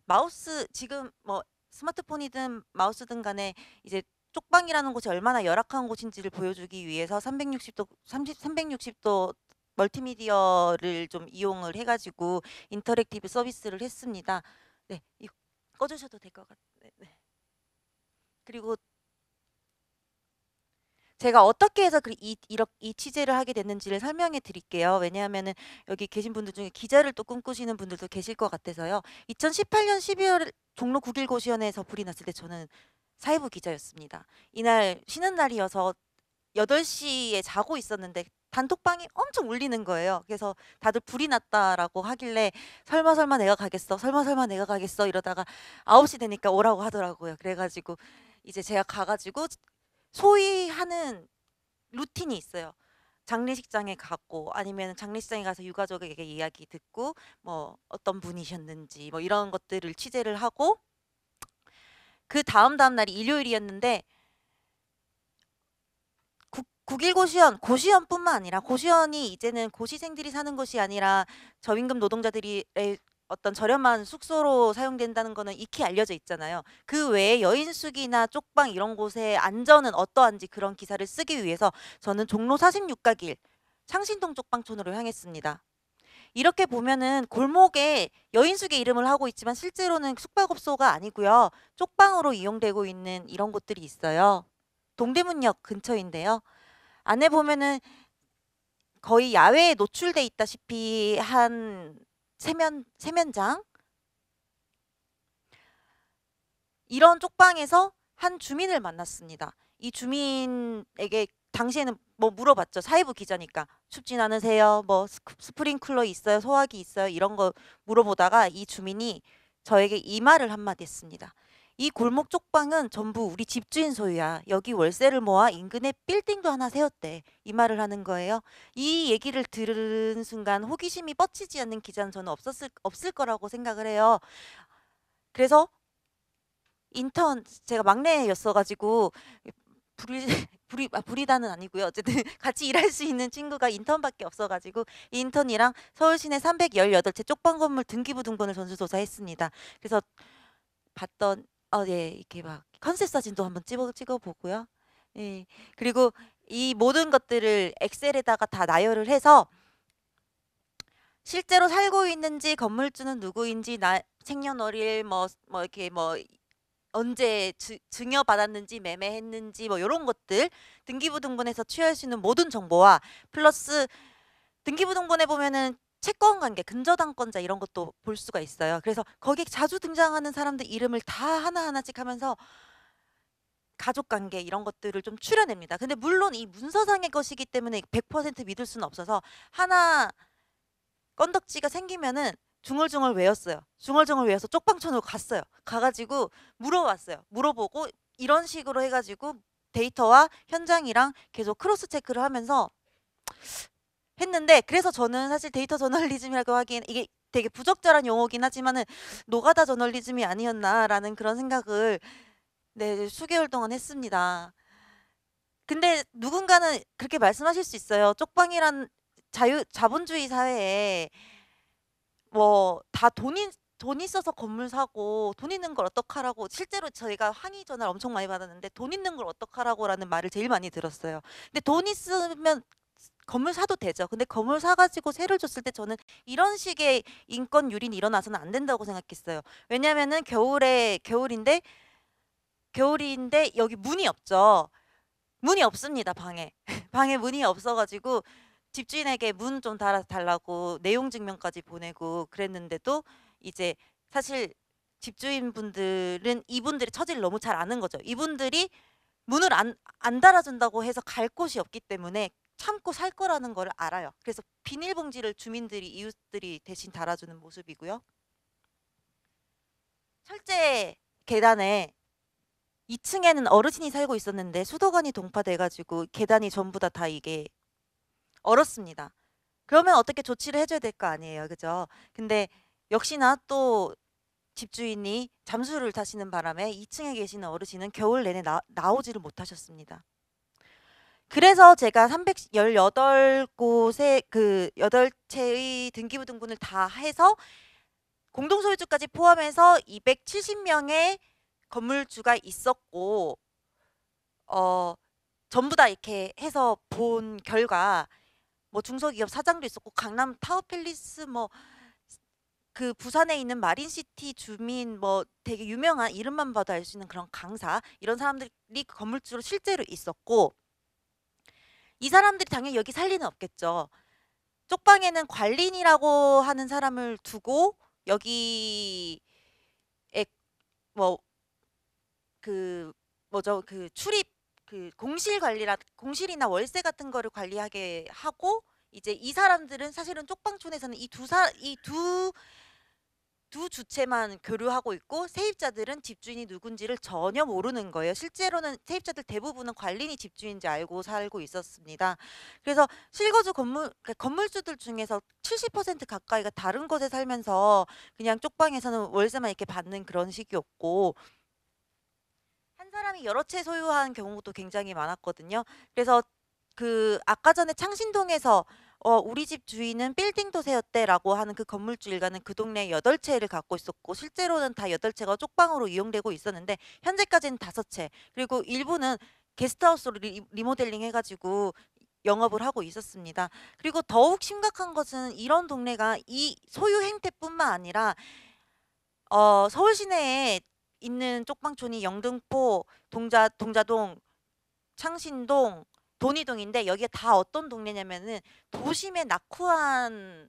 마우스 지금 뭐 스마트폰이든 마우스든 간에 이제 쪽방이라는 곳이 얼마나 열악한 곳인지를 보여주기 위해서 360도 30, 360도 멀티미디어를 좀 이용을 해가지고 인터랙티브 서비스를 했습니다. 네, 꺼주셔도 될 것 같아요. 네, 네. 그리고 제가 어떻게 해서 이, 이렇게, 이 취재를 하게 됐는지를 설명해 드릴게요. 왜냐하면 여기 계신 분들 중에 기자를 또 꿈꾸시는 분들도 계실 것 같아서요. 2018년 12월 종로 9 1 9시연에서 불이 났을 때 저는 사회부 기자였습니다. 이날 쉬는 날이어서 8시에 자고 있었는데 단톡방이 엄청 울리는 거예요. 그래서 다들 불이 났다라고 하길래 설마 설마 내가 가겠어. 설마 설마 내가 가겠어. 이러다가 9시 되니까 오라고 하더라고요. 그래가지고 이제 제가 가가지고 소위 하는 루틴이 있어요. 장례식장에 가고 아니면 장례식장에 가서 유가족에게 이야기 듣고 뭐 어떤 분이셨는지 뭐 이런 것들을 취재를 하고 그 다음 다음 날이 일요일이었는데 국일고시원, 고시원뿐만 아니라 고시원이 이제는 고시생들이 사는 것이 아니라 저임금 노동자들이 어떤 저렴한 숙소로 사용된다는 거는 익히 알려져 있잖아요. 그 외에 여인숙이나 쪽방 이런 곳의 안전은 어떠한지 그런 기사를 쓰기 위해서 저는 종로 46가길 창신동 쪽방촌으로 향했습니다. 이렇게 보면은 골목에 여인숙의 이름을 하고 있지만 실제로는 숙박업소가 아니고요. 쪽방으로 이용되고 있는 이런 곳들이 있어요. 동대문역 근처인데요. 안에 보면은 거의 야외에 노출돼 있다시피 한 세면 세면장 이런 쪽방에서 한 주민을 만났습니다. 이 주민에게 당시에는 뭐 물어봤죠. 사회부 기자니까 춥진 않으세요? 뭐 스프링클러 있어요? 소화기 있어요? 이런 거 물어보다가 이 주민이 저에게 이 말을 한마디 했습니다. 이 골목 쪽방은 전부 우리 집주인 소유야. 여기 월세를 모아 인근에 빌딩도 하나 세웠대. 이 말을 하는 거예요. 이 얘기를 들은 순간 호기심이 뻗치지 않는 기자는 저는 없었을, 없을 거라고 생각을 해요. 그래서 인턴 제가 막내였어가지고 불이 불이 아, 불이다는 아니고요. 어쨌든 같이 일할 수 있는 친구가 인턴밖에 없어가지고 인턴이랑 서울시내 318채 쪽방 건물 등기부 등본을 전수조사했습니다. 그래서 봤던 어, 예, 이렇게 막 컨셉 사진도 한번 찍어, 찍어보고요. 예, 그리고 이 모든 것들을 엑셀에다가 다 나열을 해서 실제로 살고 있는지 건물주는 누구인지 나, 생년월일 뭐, 뭐 이렇게 뭐 언제 주, 증여받았는지 매매했는지 뭐 이런 것들 등기부등본에서 취할 수 있는 모든 정보와 플러스 등기부등본에 보면은 채권 관계, 근저당권자 이런 것도 볼 수가 있어요. 그래서 거기에 자주 등장하는 사람들 이름을 다 하나하나씩 하면서 가족관계 이런 것들을 좀 추려냅니다. 근데 물론 이 문서상의 것이기 때문에 100% 믿을 수는 없어서 하나 건덕지가 생기면은 중얼중얼 외웠어요. 중얼중얼 외워서 쪽방촌으로 갔어요. 가가지고 물어봤어요. 물어보고 이런 식으로 해가지고 데이터와 현장이랑 계속 크로스 체크를 하면서 했는데 그래서 저는 사실 데이터 저널리즘이라고 하기엔 이게 되게 부적절한 용어긴 하지만은 노가다 저널리즘이 아니었나라는 그런 생각을 네, 수개월 동안 했습니다. 근데 누군가는 그렇게 말씀하실 수 있어요. 쪽방이란 자유 자본주의 사회에 뭐 다 돈이 돈 있어서 건물 사고 돈 있는 걸 어떡하라고 실제로 저희가 항의 전화를 엄청 많이 받았는데 돈 있는 걸 어떡하라고라는 말을 제일 많이 들었어요. 근데 돈 있으면 건물 사도 되죠. 근데 건물 사가지고 세를 줬을 때 저는 이런 식의 인권 유린이 일어나서는 안 된다고 생각했어요. 왜냐면은 겨울에 겨울인데 겨울인데 여기 문이 없죠. 문이 없습니다 방에 방에 문이 없어가지고 집주인에게 문 좀 달아 달라고 내용 증명까지 보내고 그랬는데도 이제 사실 집주인분들은 이분들의 처지를 너무 잘 아는 거죠. 이분들이 문을 안, 안 달아준다고 해서 갈 곳이 없기 때문에 참고 살 거라는 걸 알아요. 그래서 비닐봉지를 주민들이 이웃들이 대신 달아주는 모습이고요. 철제 계단에 2층에는 어르신이 살고 있었는데 수도관이 동파돼가지고 계단이 전부 다 다 이게 얼었습니다. 그러면 어떻게 조치를 해줘야 될 거 아니에요, 그죠? 근데 역시나 또 집주인이 잠수를 타시는 바람에 2층에 계시는 어르신은 겨울 내내 나, 나오지를 못하셨습니다. 그래서 제가 318곳의 그 8채의 등기부 등본을 다 해서 공동소유주까지 포함해서 270명의 건물주가 있었고 어 전부 다 이렇게 해서 본 결과 뭐 중소기업 사장도 있었고 강남 타워팰리스 뭐 그 부산에 있는 마린시티 주민 뭐 되게 유명한 이름만 봐도 알 수 있는 그런 강사 이런 사람들이 그 건물주로 실제로 있었고 이 사람들이 당연히 여기 살 리는 없겠죠. 쪽방에는 관린이라고 하는 사람을 두고 여기에 뭐 그 뭐죠 그 출입 그 공실 관리라 공실이나 월세 같은 거를 관리하게 하고 이제 이 사람들은 사실은 쪽방촌에서는 이두사이두 두 주체만 교류하고 있고 세입자들은 집주인이 누군지를 전혀 모르는 거예요. 실제로는 세입자들 대부분은 관리인이 집주인인지 알고 살고 있었습니다. 그래서 실거주 건물 그러니까 건물주들 중에서 70% 가까이가 다른 곳에 살면서 그냥 쪽방에서는 월세만 이렇게 받는 그런 식이었고 한 사람이 여러 채 소유한 경우도 굉장히 많았거든요. 그래서 그 아까 전에 창신동에서 어, 우리 집 주인은 빌딩도 세웠대라고 하는 그 건물주 일가는 그 동네에 여덟 채를 갖고 있었고 실제로는 다 여덟 채가 쪽방으로 이용되고 있었는데 현재까지는 다섯 채 그리고 일부는 게스트하우스로 리, 리모델링 해가지고 영업을 하고 있었습니다. 그리고 더욱 심각한 것은 이런 동네가 이 소유 행태뿐만 아니라 어, 서울 시내에 있는 쪽방촌이 영등포, 동자 동자동, 창신동, 돈이동인데 여기가 다 어떤 동네냐면은 도심의 낙후한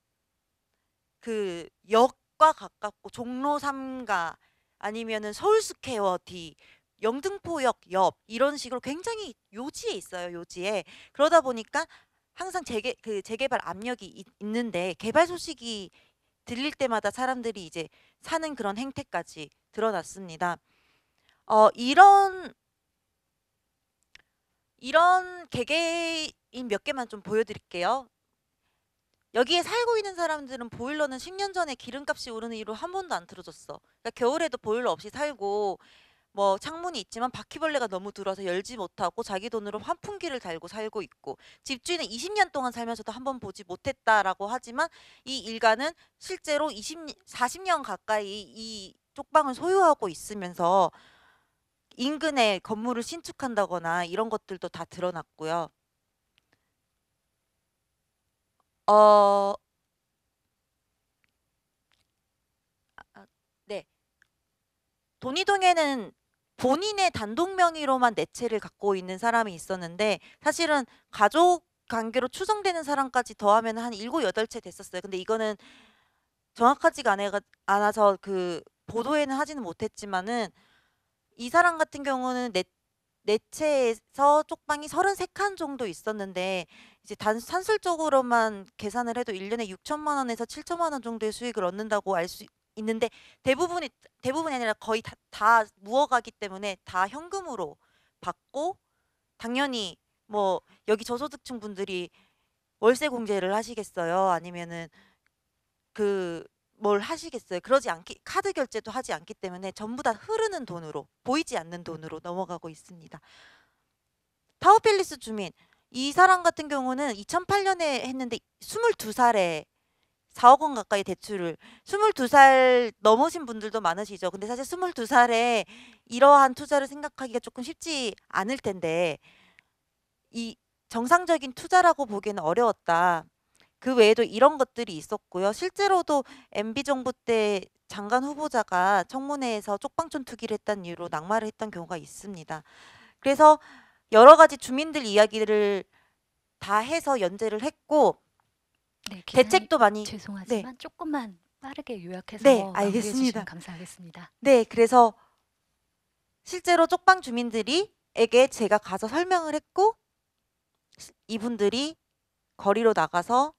그 역과 가깝고 종로 삼가 아니면은 서울스퀘어 뒤 영등포역 옆 이런 식으로 굉장히 요지에 있어요 요지에 그러다 보니까 항상 재개 그 재개발 압력이 있, 있는데 개발 소식이 들릴 때마다 사람들이 이제 사는 그런 행태까지 드러났습니다. 어, 이런 이런 개개인 몇 개만 좀 보여드릴게요. 여기에 살고 있는 사람들은 보일러는 10년 전에 기름값이 오르는 이유로 한 번도 안 틀어줬어. 그러니까 겨울에도 보일러 없이 살고 뭐 창문이 있지만 바퀴벌레가 너무 들어와서 열지 못하고 자기 돈으로 환풍기를 달고 살고 있고 집주인은 20년 동안 살면서도 한 번 보지 못했다라고 하지만 이 일가는 실제로 20, 40년 가까이 이 쪽방을 소유하고 있으면서 인근에 건물을 신축한다거나 이런 것들도 다 드러났고요. 어, 아, 아, 네. 돈이동에는 본인의 단독 명의로만 내 채를 갖고 있는 사람이 있었는데 사실은 가족 관계로 추정되는 사람까지 더하면 한 일곱 채 됐었어요. 근데 이거는 정확하지가 않아서 그 보도에는 하지는 못했지만은 이 사람 같은 경우는 내 내체에서 쪽방이 33칸 정도 있었는데 이제 단 산술적으로만 계산을 해도 일년에육천만 원에서 칠천만원 정도의 수익을 얻는다고 알 수 있는데 대부분이 대부분이 아니라 거의 다, 다 무어가기 때문에 다 현금으로 받고 당연히 뭐 여기 저소득층 분들이 월세 공제를 하시겠어요? 아니면은 그뭘 하시겠어요. 그러지 않기 카드 결제도 하지 않기 때문에 전부 다 흐르는 음. 돈으로 보이지 않는 음. 돈으로 넘어가고 있습니다. 타워팰리스 주민 이 사람 같은 경우는 2008년에 했는데 22살에 4억 원 가까이 대출을 22살 넘으신 분들도 많으시죠. 근데 사실 22살에 이러한 투자를 생각하기가 조금 쉽지 않을 텐데 이 정상적인 투자라고 보기에는 어려웠다. 그 외에도 이런 것들이 있었고요. 실제로도 MB 정부 때 장관 후보자가 청문회에서 쪽방촌 투기를 했던 이유로 낙마를 했던 경우가 있습니다. 그래서 여러 가지 주민들 이야기를 다 해서 연재를 했고 네, 대책도 많이 네. 죄송하지만 네. 조금만 빠르게 요약해서 네, 알겠습니다. 감사하겠습니다. 네, 그래서 실제로 쪽방 주민들이에게 제가 가서 설명을 했고 이분들이 거리로 나가서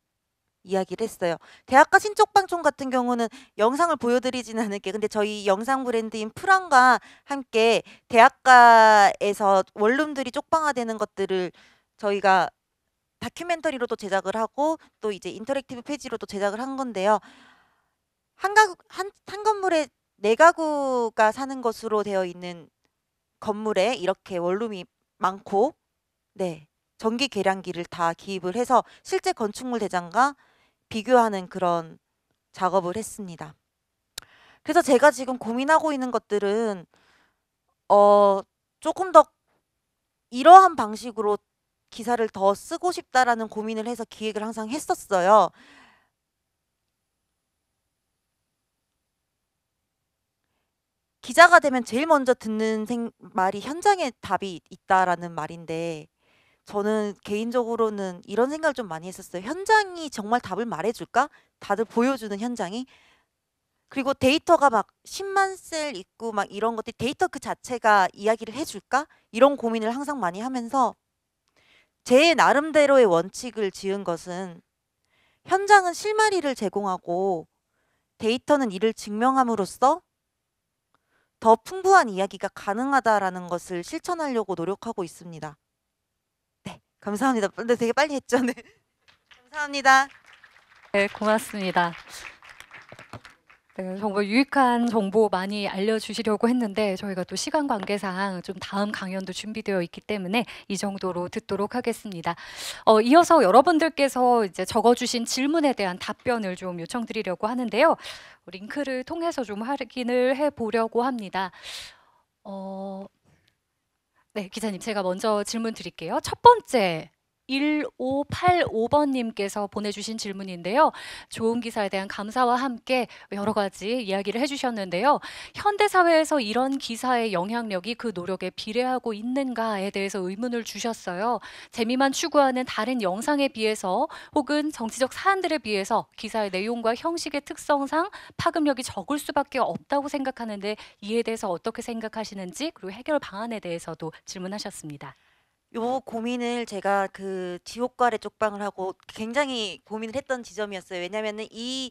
이야기를 했어요. 대학가 신쪽방송 같은 경우는 영상을 보여드리지는 않을게 근데 저희 영상 브랜드인 프랑과 함께 대학가에서 원룸들이 쪽방화되는 것들을 저희가 다큐멘터리로도 제작을 하고 또 이제 인터랙티브 페이지로도 제작을 한 건데요. 한, 가구, 한, 한 건물에 네 가구가 사는 것으로 되어 있는 건물에 이렇게 원룸이 많고 네 전기 계량기를 다 기입을 해서 실제 건축물 대장과 비교하는 그런 작업을 했습니다. 그래서 제가 지금 고민하고 있는 것들은 어 조금 더 이러한 방식으로 기사를 더 쓰고 싶다라는 고민을 해서 기획을 항상 했었어요. 기자가 되면 제일 먼저 듣는 생, 말이 현장의 답이 있다라는 말인데 저는 개인적으로는 이런 생각을 좀 많이 했었어요. 현장이 정말 답을 말해줄까? 다들 보여주는 현장이 그리고 데이터가 막 10만 셀 있고 막 이런 것들 데이터 그 자체가 이야기를 해줄까? 이런 고민을 항상 많이 하면서 제 나름대로의 원칙을 지은 것은 현장은 실마리를 제공하고 데이터는 이를 증명함으로써 더 풍부한 이야기가 가능하다라는 것을 실천하려고 노력하고 있습니다. 감사합니다. 근데 되게 빨리 했죠. 네. 감사합니다. 네, 고맙습니다. 네, 정말 유익한 정보 많이 알려주시려고 했는데 저희가 또 시간 관계상 좀 다음 강연도 준비되어 있기 때문에 이 정도로 듣도록 하겠습니다. 어, 이어서 여러분들께서 이제 적어주신 질문에 대한 답변을 좀 요청드리려고 하는데요. 링크를 통해서 좀 확인을 해보려고 합니다. 어... 네, 기자님 제가 먼저 질문 드릴게요. 첫 번째 1585번님께서 보내주신 질문인데요. 좋은 기사에 대한 감사와 함께 여러 가지 이야기를 해주셨는데요. 현대사회에서 이런 기사의 영향력이 그 노력에 비례하고 있는가에 대해서 의문을 주셨어요. 재미만 추구하는 다른 영상에 비해서 혹은 정치적 사안들에 비해서 기사의 내용과 형식의 특성상 파급력이 적을 수밖에 없다고 생각하는데 이에 대해서 어떻게 생각하시는지 그리고 해결 방안에 대해서도 질문하셨습니다. 요 고민을 제가 그 지옥과래 쪽방을 하고 굉장히 고민을 했던 지점이었어요. 왜냐면은 이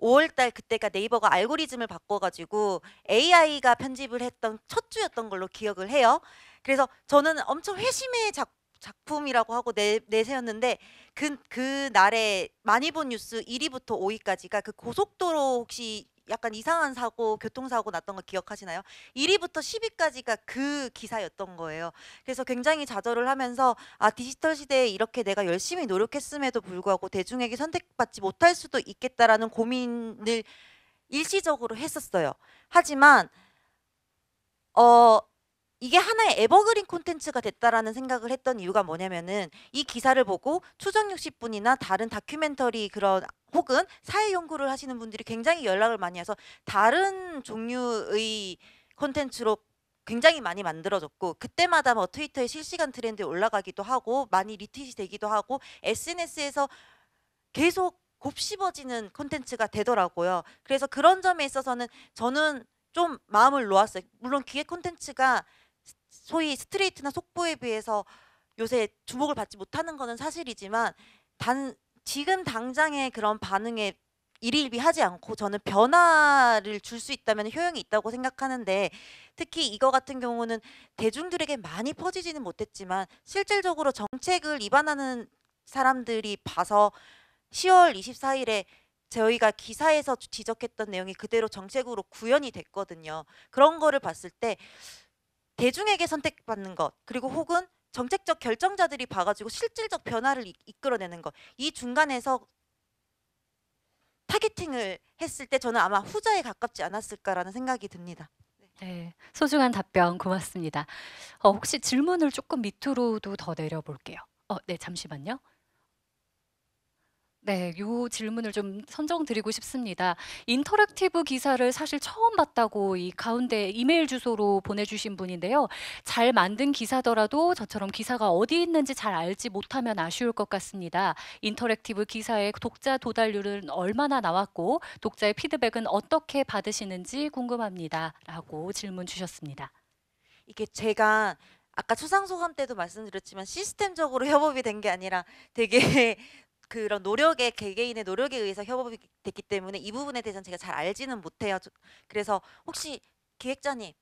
5월달 그때가 네이버가 알고리즘을 바꿔가지고 AI가 편집을 했던 첫 주였던 걸로 기억을 해요. 그래서 저는 엄청 회심의 작, 작품이라고 하고 내, 내세웠는데 그, 그 날에 많이 본 뉴스 1위부터 5위까지가 그 고속도로 혹시 약간 이상한 사고, 교통사고 났던 거 기억하시나요? 1위부터 10위까지가 그 기사였던 거예요. 그래서 굉장히 좌절을 하면서 아, 디지털 시대에 이렇게 내가 열심히 노력했음에도 불구하고 대중에게 선택받지 못할 수도 있겠다라는 고민을 일시적으로 했었어요. 하지만 어 이게 하나의 에버그린 콘텐츠가 됐다라는 생각을 했던 이유가 뭐냐면은 이 기사를 보고 추정 60분이나 다른 다큐멘터리 그런 혹은 사회 연구를 하시는 분들이 굉장히 연락을 많이 해서 다른 종류의 콘텐츠로 굉장히 많이 만들어졌고 그때마다 뭐 트위터에 실시간 트렌드에 올라가기도 하고 많이 리트윗이 되기도 하고 SNS에서 계속 곱씹어지는 콘텐츠가 되더라고요. 그래서 그런 점에 있어서는 저는 좀 마음을 놓았어요. 물론 기획 콘텐츠가 소위 스트레이트나 속보에 비해서 요새 주목을 받지 못하는 것은 사실이지만 단 지금 당장의 그런 반응에 일일비하지 않고 저는 변화를 줄 수 있다면 효용이 있다고 생각하는데 특히 이거 같은 경우는 대중들에게 많이 퍼지지는 못했지만 실질적으로 정책을 입안하는 사람들이 봐서 10월 24일에 저희가 기사에서 지적했던 내용이 그대로 정책으로 구현이 됐거든요. 그런 거를 봤을 때 대중에게 선택받는 것 그리고 혹은 정책적 결정자들이 봐가지고 실질적 변화를 이, 이끌어내는 것. 이 중간에서 타겟팅을 했을 때 저는 아마 후자에 가깝지 않았을까라는 생각이 듭니다. 네, 소중한 답변 고맙습니다. 어, 혹시 질문을 조금 밑으로도 더 내려볼게요. 어, 네, 잠시만요. 네, 요 질문을 좀 선정드리고 싶습니다. 인터랙티브 기사를 사실 처음 봤다고 이 가운데 이메일 주소로 보내주신 분인데요. 잘 만든 기사더라도 저처럼 기사가 어디 있는지 잘 알지 못하면 아쉬울 것 같습니다. 인터랙티브 기사의 독자 도달률은 얼마나 나왔고 독자의 피드백은 어떻게 받으시는지 궁금합니다. 라고 질문 주셨습니다. 이게 제가 아까 초상 소감 때도 말씀드렸지만 시스템적으로 협업이 된 게 아니라 되게 그런 노력에 개개인의 노력에 의해서 협업이 됐기 때문에 이 부분에 대해서는 제가 잘 알지는 못해요. 그래서 혹시 기획자님,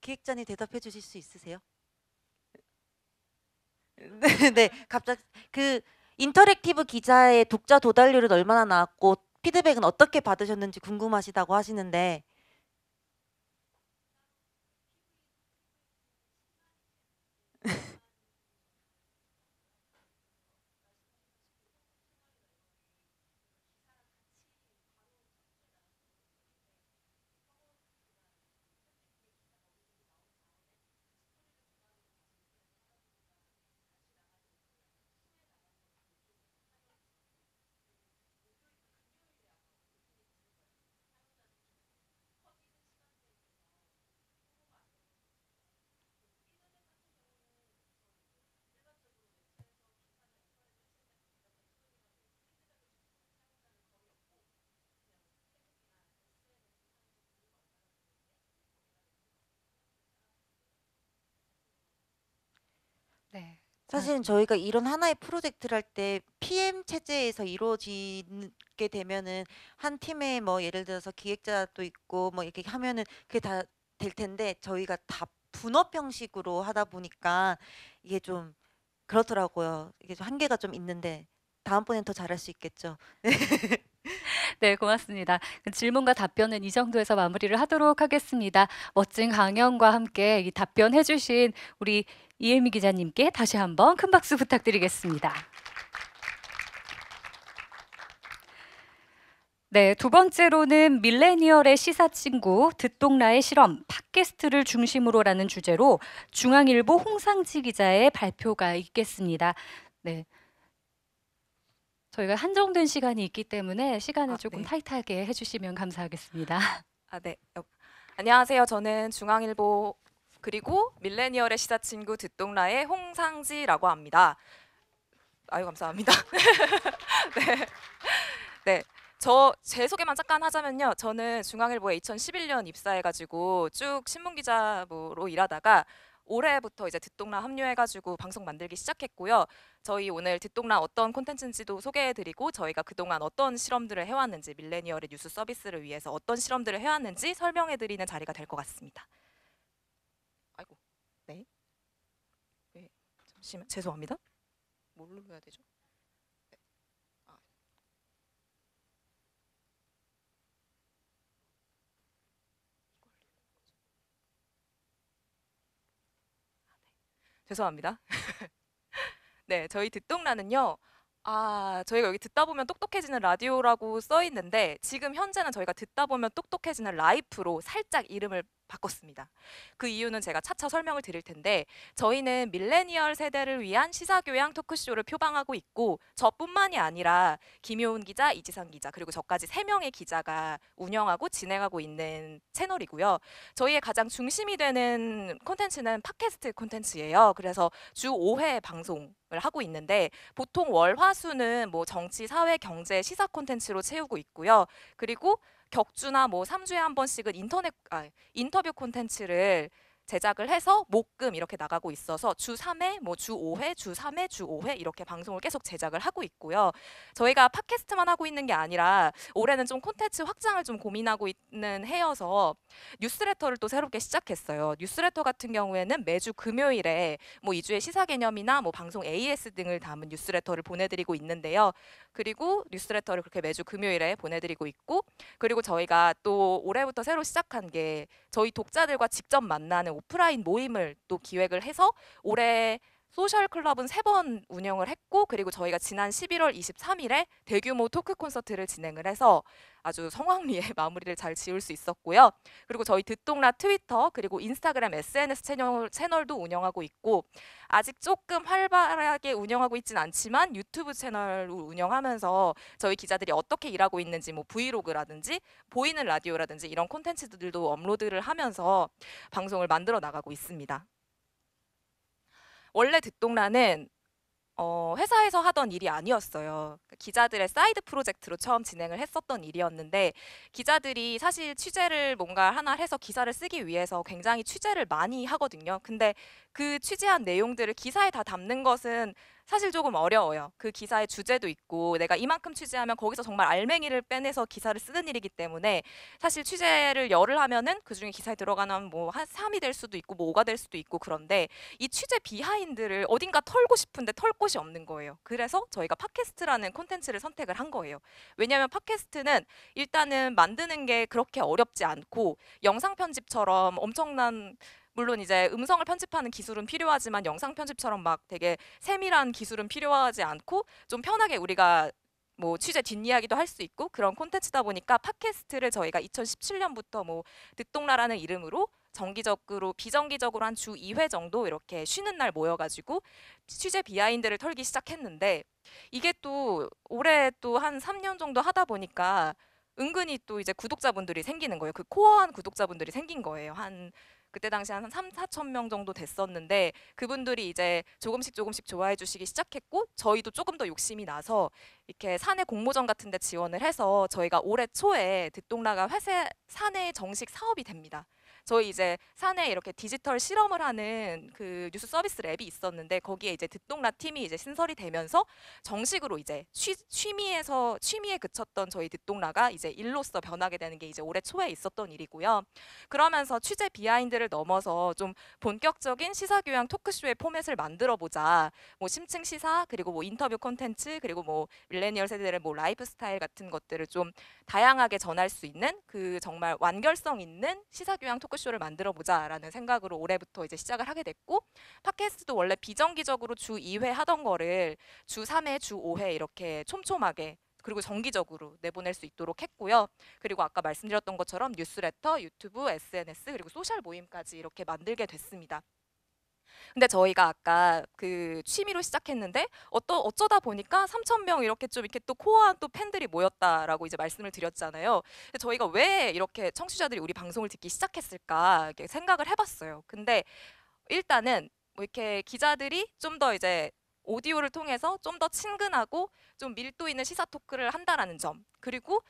기획자님 대답해 주실 수 있으세요? 네, 네, 갑자기 그 인터랙티브 기자의 독자 도달률은 얼마나 나왔고 피드백은 어떻게 받으셨는지 궁금하시다고 하시는데 네. 사실은 저희가 이런 하나의 프로젝트를 할 때 PM 체제에서 이루어지게 되면은 한 팀에 뭐 예를 들어서 기획자도 있고 뭐 이렇게 하면은 그게 다 될 텐데 저희가 다 분업 형식으로 하다 보니까 이게 좀 그렇더라고요. 이게 좀 한계가 좀 있는데 다음번엔 더 잘할 수 있겠죠. 네, 고맙습니다. 질문과 답변은 이 정도에서 마무리를 하도록 하겠습니다. 멋진 강연과 함께 이 답변해 주신 우리 이혜미 기자님께 다시 한번 큰 박수 부탁드리겠습니다. 네, 두 번째로는 밀레니얼의 시사 친구 듣동라의 실험 팟캐스트를 중심으로라는 주제로 중앙일보 홍상지 기자의 발표가 있겠습니다. 네. 저희가 한정된 시간이 있기 때문에 시간을 아, 조금 네. 타이트하게 해주시면 감사하겠습니다. 아, 네. 안녕하세요. 저는 중앙일보 그리고 밀레니얼의 시사친구 듣동라의 홍상지라고 합니다. 아유 감사합니다. 네. 네. 저 제 소개만 잠깐 하자면요. 저는 중앙일보에 2011년 입사해가지고 쭉 신문기자로 일하다가 올해부터 이제 듣동라 합류해가지고 방송 만들기 시작했고요. 저희 오늘 듣동라 어떤 콘텐츠인지도 소개해드리고 저희가 그동안 어떤 실험들을 해왔는지 밀레니얼의 뉴스 서비스를 위해서 어떤 실험들을 해왔는지 설명해드리는 자리가 될 것 같습니다. 아이고, 네. 네. 잠시만 죄송합니다. 뭘로 해야 되죠? 죄송합니다. 네, 저희 듣동라는요. 아, 저희가 여기 듣다 보면 똑똑해지는 라디오라고 써 있는데 지금 현재는 저희가 듣다 보면 똑똑해지는 라이프로 살짝 이름을 바꿨습니다. 그 이유는 제가 차차 설명을 드릴 텐데 저희는 밀레니얼 세대를 위한 시사교양 토크쇼를 표방하고 있고 저뿐만이 아니라 김효은 기자, 이지상 기자 그리고 저까지 3명의 기자가 운영하고 진행하고 있는 채널이고요. 저희의 가장 중심이 되는 콘텐츠는 팟캐스트 콘텐츠예요. 그래서 주 5회 방송 을 하고 있는데 보통 월화수는 뭐 정치, 사회, 경제, 시사 콘텐츠로 채우고 있고요. 그리고 격주나 뭐 3주에 한 번씩은 인터넷 아, 인터뷰 콘텐츠를 제작을 해서 목금 이렇게 나가고 있어서 주 3회, 뭐 주 5회, 주 3회, 주 5회 이렇게 방송을 계속 제작을 하고 있고요. 저희가 팟캐스트만 하고 있는 게 아니라 올해는 좀 콘텐츠 확장을 좀 고민하고 있는 해여서 뉴스레터를 또 새롭게 시작했어요. 뉴스레터 같은 경우에는 매주 금요일에 뭐 2주의 시사 개념이나 뭐 방송 AS 등을 담은 뉴스레터를 보내드리고 있는데요. 그리고 뉴스레터를 그렇게 매주 금요일에 보내드리고 있고 그리고 저희가 또 올해부터 새로 시작한 게 저희 독자들과 직접 만나는 오프라인 모임을 또 기획을 해서 올해 소셜클럽은 세 번 운영을 했고 그리고 저희가 지난 11월 23일에 대규모 토크 콘서트를 진행을 해서 아주 성황리에 마무리를 잘지울수 있었고요. 그리고 저희 듣동라 트위터 그리고 인스타그램 SNS 채널, 채널도 운영하고 있고 아직 조금 활발하게 운영하고 있진 않지만 유튜브 채널을 운영하면서 저희 기자들이 어떻게 일하고 있는지 뭐 브이로그라든지 보이는 라디오라든지 이런 콘텐츠들도 업로드를 하면서 방송을 만들어 나가고 있습니다. 원래 듣동라는 어, 회사에서 하던 일이 아니었어요. 그러니까 기자들의 사이드 프로젝트로 처음 진행을 했었던 일이었는데 기자들이 사실 취재를 뭔가 하나 해서 기사를 쓰기 위해서 굉장히 취재를 많이 하거든요. 근데 그 취재한 내용들을 기사에 다 담는 것은 사실 조금 어려워요. 그 기사의 주제도 있고 내가 이만큼 취재하면 거기서 정말 알맹이를 빼내서 기사를 쓰는 일이기 때문에 사실 취재를 열을 하면은 그중에 기사에 들어가는 뭐한 삼이될 수도 있고 뭐 5가 될 수도 있고 그런데 이 취재 비하인드를 어딘가 털고 싶은데 털 곳이 없는 거예요. 그래서 저희가 팟캐스트라는 콘텐츠를 선택을 한 거예요. 왜냐하면 팟캐스트는 일단은 만드는 게 그렇게 어렵지 않고 영상 편집처럼 엄청난 물론 이제 음성을 편집하는 기술은 필요하지만 영상 편집처럼 막 되게 세밀한 기술은 필요하지 않고 좀 편하게 우리가 뭐 취재 뒷이야기도 할 수 있고 그런 콘텐츠다 보니까 팟캐스트를 저희가 2017년부터 뭐 듣동라라는 이름으로 정기적으로 비정기적으로 한 주 2회 정도 이렇게 쉬는 날 모여가지고 취재 비하인드를 털기 시작했는데 이게 또 올해 또 한 3년 정도 하다 보니까 은근히 또 이제 구독자분들이 생기는 거예요. 그 코어한 구독자분들이 생긴 거예요. 한 그때 당시 한 3, 4천 명 정도 됐었는데 그분들이 이제 조금씩 조금씩 좋아해 주시기 시작했고 저희도 조금 더 욕심이 나서 이렇게 사내 공모전 같은 데 지원을 해서 저희가 올해 초에 듣동라가 회사 사내 정식 사업이 됩니다. 저희 이제 산에 이렇게 디지털 실험을 하는 그 뉴스 서비스 랩이 있었는데 거기에 이제 듣동라 팀이 이제 신설이 되면서 정식으로 이제 취, 취미에서 취미에 그쳤던 저희 듣동라가 이제 일로써 변하게 되는 게 이제 올해 초에 있었던 일이고요. 그러면서 취재 비하인드를 넘어서 좀 본격적인 시사 교양 토크쇼의 포맷을 만들어 보자. 뭐 심층 시사 그리고 뭐 인터뷰 콘텐츠 그리고 뭐 밀레니얼 세대들의 뭐 라이프스타일 같은 것들을 좀 다양하게 전할 수 있는 그 정말 완결성 있는 시사 교양 토크 토크쇼를 만들어 보자라는 생각으로 올해부터 이제 시작을 하게 됐고 팟캐스트도 원래 비정기적으로 주 2회 하던 거를 주 3회, 주 5회 이렇게 촘촘하게 그리고 정기적으로 내보낼 수 있도록 했고요. 그리고 아까 말씀드렸던 것처럼 뉴스레터, 유튜브, SNS 그리고 소셜 모임까지 이렇게 만들게 됐습니다. 근데 저희가 아까 그 취미로 시작했는데 어떠 어쩌다 보니까 3천 명 이렇게 좀 이렇게 또 코어한 또 팬들이 모였다라고 이제 말씀을 드렸잖아요. 근데 저희가 왜 이렇게 청취자들이 우리 방송을 듣기 시작했을까 이렇게 생각을 해봤어요. 근데 일단은 뭐 이렇게 기자들이 좀 더 이제 오디오를 통해서 좀 더 친근하고 좀 밀도 있는 시사 토크를 한다라는 점 그리고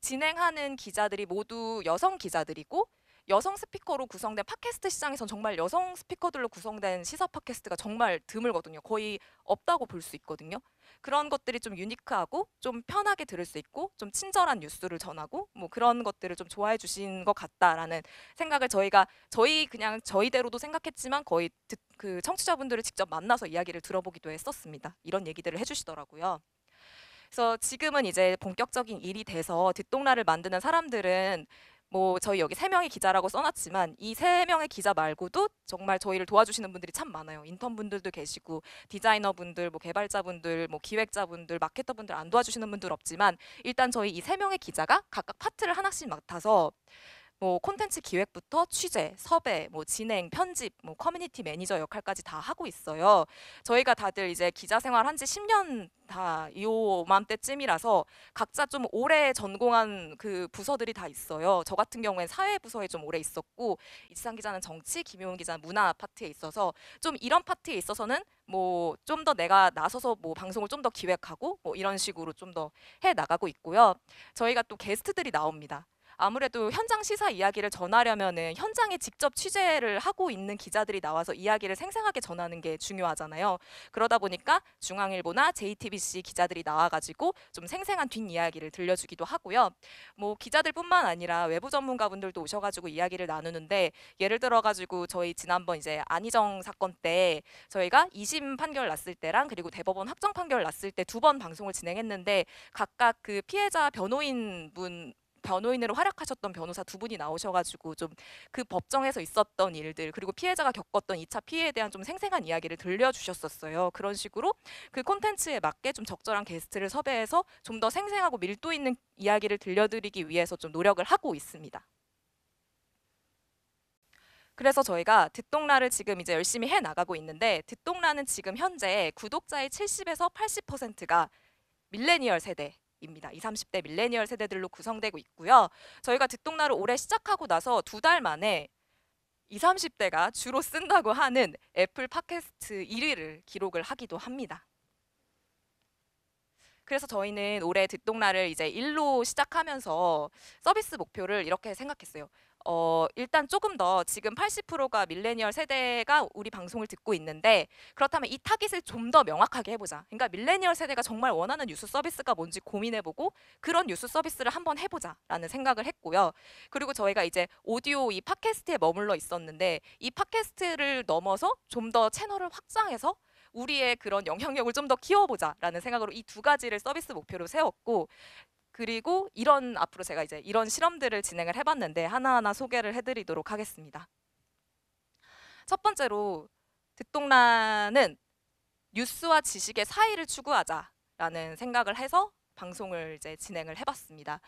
진행하는 기자들이 모두 여성 기자들이고 여성 스피커로 구성된 팟캐스트 시장에선 정말 여성 스피커들로 구성된 시사 팟캐스트가 정말 드물거든요. 거의 없다고 볼 수 있거든요. 그런 것들이 좀 유니크하고 좀 편하게 들을 수 있고 좀 친절한 뉴스를 전하고 뭐 그런 것들을 좀 좋아해 주신 것 같다라는 생각을 저희가 저희 그냥 저희대로도 생각했지만 거의 그 청취자분들을 직접 만나서 이야기를 들어보기도 했었습니다. 이런 얘기들을 해주시더라고요. 그래서 지금은 이제 본격적인 일이 돼서 뒷동라를 만드는 사람들은 뭐 저희 여기 세 명의 기자라고 써놨지만 이 세 명의 기자 말고도 정말 저희를 도와주시는 분들이 참 많아요. 인턴 분들도 계시고 디자이너 분들, 뭐 개발자 분들, 뭐 기획자 분들, 마케터 분들 안 도와주시는 분들 없지만 일단 저희 이 세 명의 기자가 각각 파트를 하나씩 맡아서 뭐 콘텐츠 기획부터 취재, 섭외, 뭐 진행, 편집, 뭐 커뮤니티 매니저 역할까지 다 하고 있어요. 저희가 다들 이제 기자 생활 한지 10년 다 요맘때쯤이라서 각자 좀 오래 전공한 그 부서들이 다 있어요. 저 같은 경우엔 사회 부서에 좀 오래 있었고 이지상 기자는 정치, 김용훈 기자는 문화 파트에 있어서 좀 이런 파트에 있어서는 뭐 좀 더 내가 나서서 뭐 방송을 좀 더 기획하고 뭐 이런 식으로 좀 더 해 나가고 있고요. 저희가 또 게스트들이 나옵니다. 아무래도 현장 시사 이야기를 전하려면 현장에 직접 취재를 하고 있는 기자들이 나와서 이야기를 생생하게 전하는 게 중요하잖아요. 그러다 보니까 중앙일보나 JTBC 기자들이 나와가지고 좀 생생한 뒷이야기를 들려주기도 하고요. 뭐 기자들뿐만 아니라 외부 전문가분들도 오셔가지고 이야기를 나누는데 예를 들어가지고 저희 지난번 이제 안희정 사건 때 저희가 2심 판결 났을 때랑 그리고 대법원 확정 판결 났을 때 두 번 방송을 진행했는데 각각 그 피해자 변호인 분 변호인으로 활약하셨던 변호사 두 분이 나오셔가지고 좀 그 법정에서 있었던 일들 그리고 피해자가 겪었던 2차 피해에 대한 좀 생생한 이야기를 들려주셨었어요. 그런 식으로 그 콘텐츠에 맞게 좀 적절한 게스트를 섭외해서 좀 더 생생하고 밀도 있는 이야기를 들려드리기 위해서 좀 노력을 하고 있습니다. 그래서 저희가 듣동라를 지금 이제 열심히 해 나가고 있는데 듣동라는 지금 현재 구독자의 70에서 80%가 밀레니얼 세대 입니다. 20, 30대 밀레니얼 세대들로 구성되고 있고요. 저희가 듣동나를 올해 시작하고 나서 두 달 만에 20, 30대가 주로 쓴다고 하는 애플 팟캐스트 1위를 기록을 하기도 합니다. 그래서 저희는 올해 듣동나를 이제 일로 시작하면서 서비스 목표를 이렇게 생각했어요. 어, 일단 조금 더 지금 80%가 밀레니얼 세대가 우리 방송을 듣고 있는데 그렇다면 이 타깃을 좀 더 명확하게 해보자. 그러니까 밀레니얼 세대가 정말 원하는 뉴스 서비스가 뭔지 고민해보고 그런 뉴스 서비스를 한번 해보자라는 생각을 했고요. 그리고 저희가 이제 오디오 이 팟캐스트에 머물러 있었는데 이 팟캐스트를 넘어서 좀 더 채널을 확장해서 우리의 그런 영향력을 좀 더 키워보자라는 생각으로 이 두 가지를 서비스 목표로 세웠고 그리고 이런 앞으로 제가 이제 이런 실험들을 진행을 해봤는데 하나하나 소개를 해드리도록 하겠습니다. 첫 번째로 듣동란은 뉴스와 지식의 사이를 추구하자라는 생각을 해서 방송을 이제 진행을 해봤습니다.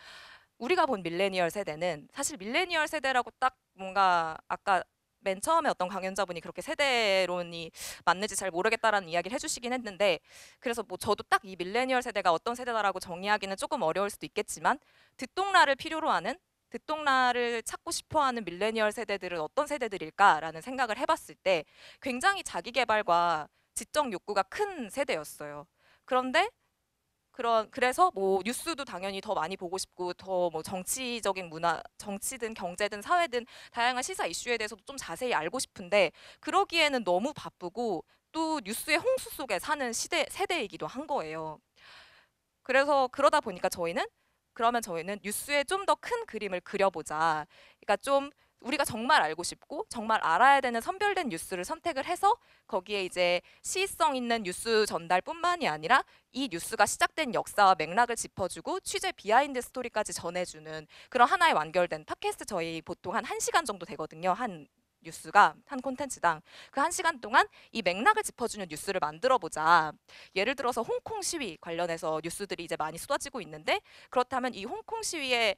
우리가 본 밀레니얼 세대는 사실 밀레니얼 세대라고 딱 뭔가 아까 맨 처음에 어떤 강연자분이 그렇게 세대론이 맞는지 잘 모르겠다라는 이야기를 해주시긴 했는데 그래서 뭐 저도 딱 이 밀레니얼 세대가 어떤 세대다라고 정의하기는 조금 어려울 수도 있겠지만 듣동라를 필요로 하는 듣동라를 찾고 싶어하는 밀레니얼 세대들은 어떤 세대들일까라는 생각을 해봤을 때 굉장히 자기 개발과 지적 욕구가 큰 세대였어요. 그런데 그런 그래서 뭐 뉴스도 당연히 더 많이 보고 싶고 더 뭐 정치적인 문화 정치든 경제든 사회든 다양한 시사 이슈에 대해서도 좀 자세히 알고 싶은데 그러기에는 너무 바쁘고 또 뉴스의 홍수 속에 사는 시대 세대이기도 한 거예요. 그래서 그러다 보니까 저희는 그러면 저희는 뉴스의 좀더 큰 그림을 그려보자. 그러니까 좀 우리가 정말 알고 싶고 정말 알아야 되는 선별된 뉴스를 선택을 해서 거기에 이제 시의성 있는 뉴스 전달뿐만이 아니라 이 뉴스가 시작된 역사와 맥락을 짚어주고 취재 비하인드 스토리까지 전해주는 그런 하나의 완결된 팟캐스트 저희 보통 한 1시간 정도 되거든요. 한 뉴스가 한 콘텐츠당 그 한 시간 동안 이 맥락을 짚어주는 뉴스를 만들어 보자. 예를 들어서 홍콩 시위 관련해서 뉴스들이 이제 많이 쏟아지고 있는데 그렇다면 이 홍콩 시위의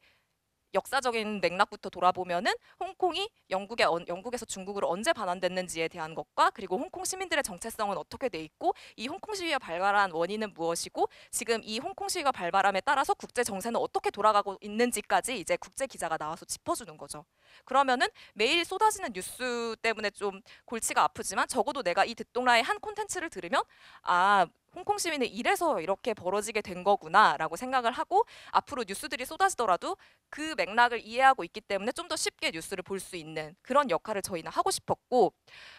역사적인 맥락부터 돌아보면은 홍콩이 영국에 영국에서 중국으로 언제 반환됐는지에 대한 것과 그리고 홍콩 시민들의 정체성은 어떻게 돼 있고 이 홍콩 시위가 발발한 원인은 무엇이고 지금 이 홍콩 시위가 발발함에 따라서 국제 정세는 어떻게 돌아가고 있는지까지 이제 국제 기자가 나와서 짚어주는 거죠. 그러면은 매일 쏟아지는 뉴스 때문에 좀 골치가 아프지만 적어도 내가 이 듣동라의 한 콘텐츠를 들으면 아 홍콩 시민은 이래서 이렇게 벌어지게 된 거구나라고 생각을 하고 앞으로 뉴스들이 쏟아지더라도 그 맥락을 이해하고 있기 때문에 좀 더 쉽게 뉴스를 볼 수 있는 그런 역할을 저희는 하고 싶었고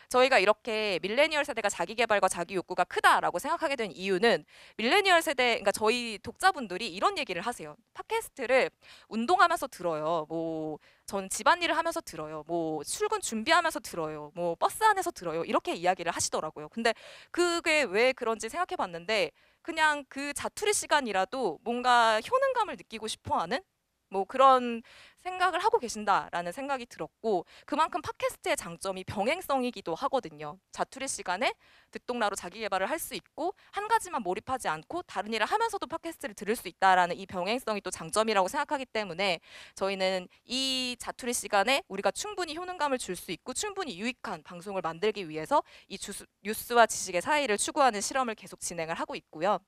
저희가 이렇게 밀레니얼 세대가 자기 개발과 자기 욕구가 크다라고 생각하게 된 이유는 밀레니얼 세대 그러니까 저희 독자분들이 이런 얘기를 하세요. 팟캐스트를 운동하면서 들어요. 뭐 저는 집안일을 하면서 들어요. 뭐 출근 준비하면서 들어요. 뭐 버스 안에서 들어요. 이렇게 이야기를 하시더라고요. 근데 그게 왜 그런지 생각해 봤는데 그냥 그 자투리 시간이라도 뭔가 효능감을 느끼고 싶어 하는 뭐 그런 생각을 하고 계신다라는 생각이 들었고 그만큼 팟캐스트의 장점이 병행성이기도 하거든요. 자투리 시간에 듣동라로 자기 개발을 할 수 있고 한 가지만 몰입하지 않고 다른 일을 하면서도 팟캐스트를 들을 수 있다라는 이 병행성이 또 장점이라고 생각하기 때문에 저희는 이 자투리 시간에 우리가 충분히 효능감을 줄 수 있고 충분히 유익한 방송을 만들기 위해서 이 주스, 뉴스와 지식의 사이를 추구하는 실험을 계속 진행을 하고 있고요.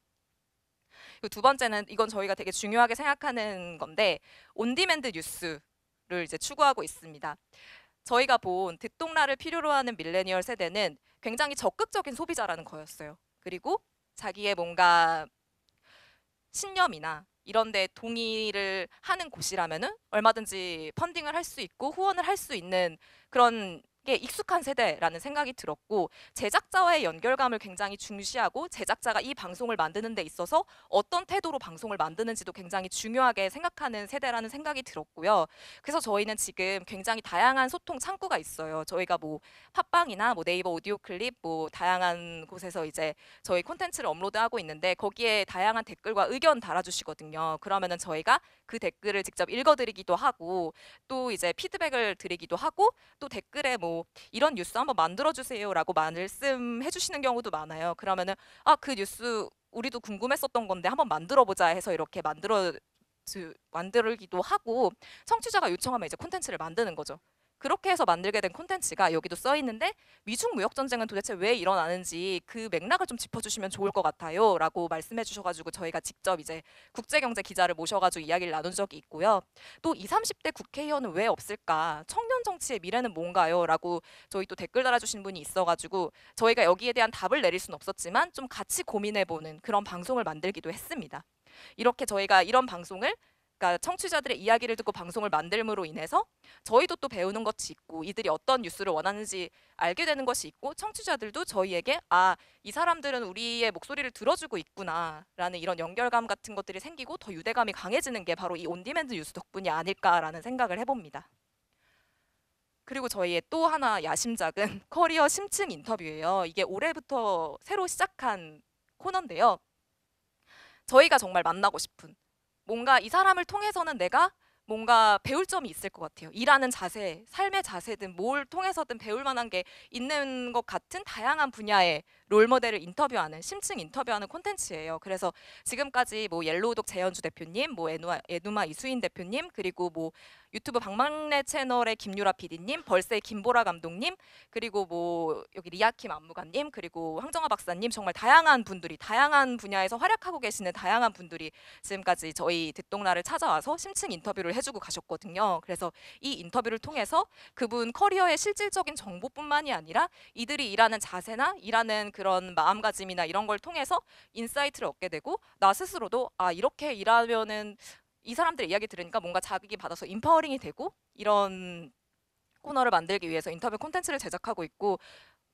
그리고 두 번째는 이건 저희가 되게 중요하게 생각하는 건데 온디맨드 뉴스를 이제 추구하고 있습니다. 저희가 본 듣동라를 필요로 하는 밀레니얼 세대는 굉장히 적극적인 소비자라는 거였어요. 그리고 자기의 뭔가 신념이나 이런 데 동의를 하는 곳이라면 얼마든지 펀딩을 할 수 있고 후원을 할 수 있는 그런 꽤 익숙한 세대라는 생각이 들었고 제작자와의 연결감을 굉장히 중시하고 제작자가 이 방송을 만드는 데 있어서 어떤 태도로 방송을 만드는지도 굉장히 중요하게 생각하는 세대라는 생각이 들었고요. 그래서 저희는 지금 굉장히 다양한 소통 창구가 있어요. 저희가 뭐 팟빵이나 뭐 네이버 오디오 클립 뭐 다양한 곳에서 이제 저희 콘텐츠를 업로드하고 있는데 거기에 다양한 댓글과 의견 달아주시거든요. 그러면은 저희가 그 댓글을 직접 읽어드리기도 하고 또 이제 피드백을 드리기도 하고 또 댓글에 뭐 이런 뉴스 한번 만들어주세요라고 말씀해 주시는 경우도 많아요. 그러면은 아그 뉴스 우리도 궁금했었던 건데 한번 만들어보자 해서 이렇게 만들어 만들기도 하고 청취자가 요청하면 이제 콘텐츠를 만드는 거죠. 그렇게 해서 만들게 된 콘텐츠가 여기도 써 있는데 미중 무역 전쟁은 도대체 왜 일어나는지 그 맥락을 좀 짚어주시면 좋을 것 같아요라고 말씀해 주셔가지고 저희가 직접 이제 국제경제 기자를 모셔가지고 이야기를 나눈 적이 있고요. 또 20, 30대 국회의원은 왜 없을까? 청년 정치의 미래는 뭔가요?라고 저희 또 댓글 달아주신 분이 있어가지고 저희가 여기에 대한 답을 내릴 수는 없었지만 좀 같이 고민해보는 그런 방송을 만들기도 했습니다. 이렇게 저희가 이런 방송을 그러니까 청취자들의 이야기를 듣고 방송을 만들므로 인해서 저희도 또 배우는 것이 있고 이들이 어떤 뉴스를 원하는지 알게 되는 것이 있고 청취자들도 저희에게 아 이 사람들은 우리의 목소리를 들어주고 있구나라는 이런 연결감 같은 것들이 생기고 더 유대감이 강해지는 게 바로 이 온디맨드 뉴스 덕분이 아닐까라는 생각을 해봅니다. 그리고 저희의 또 하나 야심작은 커리어 심층 인터뷰예요. 이게 올해부터 새로 시작한 코너인데요. 저희가 정말 만나고 싶은 뭔가 이 사람을 통해서는 내가 뭔가 배울 점이 있을 것 같아요. 일하는 자세, 삶의 자세든 뭘 통해서든 배울 만한 게 있는 것 같은 다양한 분야의 롤모델을 인터뷰하는 심층 인터뷰하는 콘텐츠예요. 그래서 지금까지 뭐 옐로우독 재현주 대표님, 뭐 에누마, 이수인 대표님, 그리고 뭐 유튜브 방망래 채널의 김유라 PD님, 벌새 김보라 감독님, 그리고 뭐 여기 리아킴 안무가님, 그리고 황정화 박사님 정말 다양한 분들이 다양한 분야에서 활약하고 계시는 다양한 분들이 지금까지 저희 듣동나를 찾아와서 심층 인터뷰를 해주고 가셨거든요. 그래서 이 인터뷰를 통해서 그분 커리어의 실질적인 정보뿐만이 아니라 이들이 일하는 자세나 일하는 그런 마음가짐이나 이런 걸 통해서 인사이트를 얻게 되고 나 스스로도 아 이렇게 일하면은 이 사람들의 이야기 들으니까 뭔가 자극이 받아서 인파워링이 되고 이런 코너를 만들기 위해서 인터뷰 콘텐츠를 제작하고 있고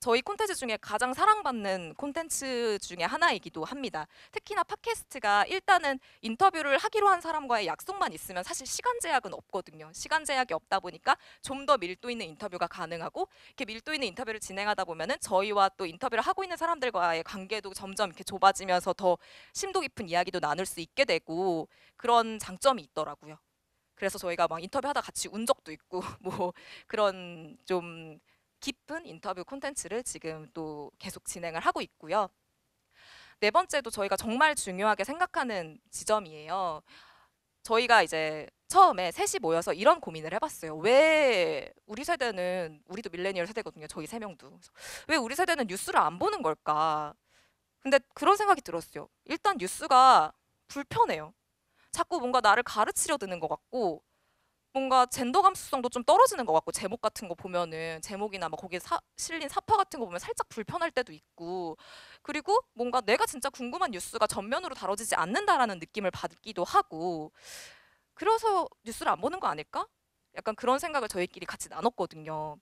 저희 콘텐츠 중에 가장 사랑받는 콘텐츠 중에 하나이기도 합니다. 특히나 팟캐스트가 일단은 인터뷰를 하기로 한 사람과의 약속만 있으면 사실 시간 제약은 없거든요. 시간 제약이 없다 보니까 좀 더 밀도 있는 인터뷰가 가능하고 이렇게 밀도 있는 인터뷰를 진행하다 보면은 저희와 또 인터뷰를 하고 있는 사람들과의 관계도 점점 이렇게 좁아지면서 더 심도 깊은 이야기도 나눌 수 있게 되고 그런 장점이 있더라고요. 그래서 저희가 막 인터뷰하다 같이 운 적도 있고 뭐 그런 좀 깊은 인터뷰 콘텐츠를 지금 또 계속 진행을 하고 있고요. 네 번째도 저희가 정말 중요하게 생각하는 지점이에요. 저희가 이제 처음에 셋이 모여서 이런 고민을 해봤어요. 왜 우리 세대는 우리도 밀레니얼 세대거든요. 저희 세 명도 왜 우리 세대는 뉴스를 안 보는 걸까? 근데 그런 생각이 들었어요. 일단 뉴스가 불편해요. 자꾸 뭔가 나를 가르치려 드는 것 같고 뭔가 젠더 감수성도 좀 떨어지는 것 같고 제목 같은 거 보면은 제목이나 막 거기에 사, 실린 사파 같은 거 보면 살짝 불편할 때도 있고 그리고 뭔가 내가 진짜 궁금한 뉴스가 전면으로 다뤄지지 않는다라는 느낌을 받기도 하고 그래서 뉴스를 안 보는 거 아닐까? 약간 그런 생각을 저희끼리 같이 나눴거든요.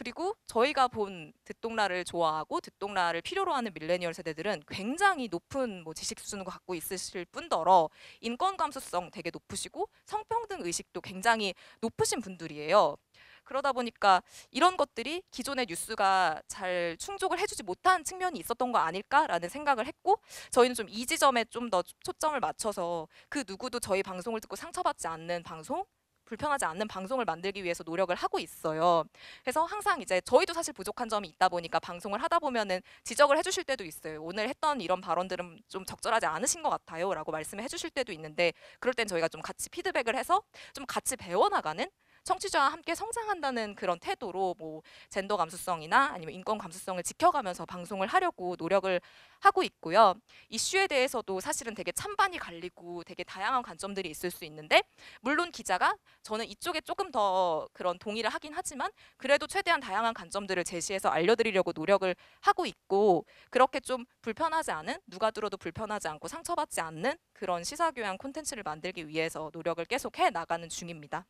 그리고 저희가 본 듣동라를 좋아하고 듣동라를 필요로 하는 밀레니얼 세대들은 굉장히 높은 뭐 지식 수준을 갖고 있으실 뿐더러 인권 감수성 되게 높으시고 성평등 의식도 굉장히 높으신 분들이에요. 그러다 보니까 이런 것들이 기존의 뉴스가 잘 충족을 해주지 못한 측면이 있었던 거 아닐까라는 생각을 했고 저희는 좀 이 지점에 좀 더 초점을 맞춰서 그 누구도 저희 방송을 듣고 상처받지 않는 방송 불평하지 않는 방송을 만들기 위해서 노력을 하고 있어요. 그래서 항상 이제 저희도 사실 부족한 점이 있다 보니까 방송을 하다 보면은 지적을 해주실 때도 있어요. 오늘 했던 이런 발언들은 좀 적절하지 않으신 것 같아요라고 말씀해 주실 때도 있는데 그럴 땐 저희가 좀 같이 피드백을 해서 좀 같이 배워나가는 청취자와 함께 성장한다는 그런 태도로 뭐 젠더 감수성이나 아니면 인권 감수성을 지켜가면서 방송을 하려고 노력을 하고 있고요. 이슈에 대해서도 사실은 되게 찬반이 갈리고 되게 다양한 관점들이 있을 수 있는데 물론 기자가 저는 이쪽에 조금 더 그런 동의를 하긴 하지만 그래도 최대한 다양한 관점들을 제시해서 알려드리려고 노력을 하고 있고 그렇게 좀 불편하지 않은 누가 들어도 불편하지 않고 상처받지 않는 그런 시사교양 콘텐츠를 만들기 위해서 노력을 계속 해 나가는 중입니다.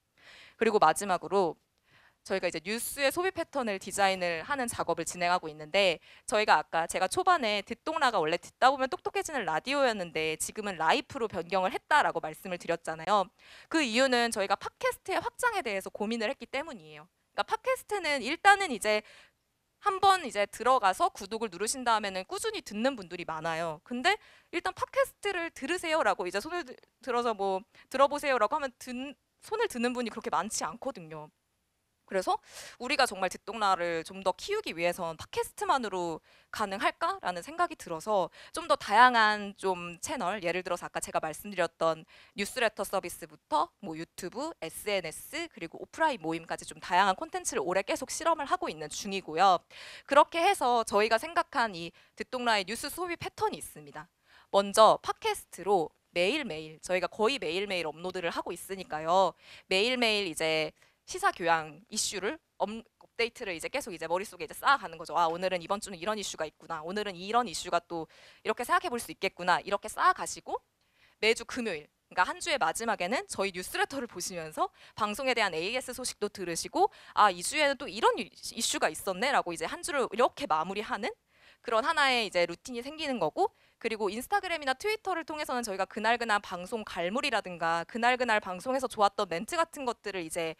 그리고 마지막으로 저희가 이제 뉴스의 소비 패턴을 디자인을 하는 작업을 진행하고 있는데 저희가 아까 제가 초반에 듣동라가 원래 듣다 보면 똑똑해지는 라디오였는데 지금은 라이프로 변경을 했다라고 말씀을 드렸잖아요. 그 이유는 저희가 팟캐스트의 확장에 대해서 고민을 했기 때문이에요. 그러니까 팟캐스트는 일단은 이제 한번 이제 들어가서 구독을 누르신 다음에는 꾸준히 듣는 분들이 많아요. 근데 일단 팟캐스트를 들으세요라고 이제 손을 들어서 뭐 들어보세요라고 하면 듣, 손을 드는 분이 그렇게 많지 않거든요. 그래서 우리가 정말 듣동라를좀 더 키우기 위해선 팟캐스트만으로 가능할까라는 생각이 들어서 좀 더 다양한 좀 채널 예를 들어서 아까 제가 말씀드렸던 뉴스레터 서비스부터 뭐 유튜브, SNS 그리고 오프라인 모임까지 좀 다양한 콘텐츠를 올해 계속 실험을 하고 있는 중이고요. 그렇게 해서 저희가 생각한 이 듣동라의 뉴스 소비 패턴이 있습니다. 먼저 팟캐스트로 매일매일 저희가 거의 매일매일 업로드를 하고 있으니까요. 매일매일 이제 시사 교양 이슈를 업, 데이트를 이제 계속 이제 머릿속에 이제 쌓아가는 거죠. 아, 오늘은 이번 주는 이런 이슈가 있구나. 오늘은 이런 이슈가 또 이렇게 생각해 볼 수 있겠구나. 이렇게 쌓아가시고 매주 금요일 그러니까 한 주의 마지막에는 저희 뉴스레터를 보시면서 방송에 대한 AS 소식도 들으시고 아 이 주에는 또 이런 이슈가 있었네라고 이제 한 주를 이렇게 마무리하는 그런 하나의 이제 루틴이 생기는 거고 그리고 인스타그램이나 트위터를 통해서는 저희가 그날그날 방송 갈물이라든가 그날그날 방송에서 좋았던 멘트 같은 것들을 이제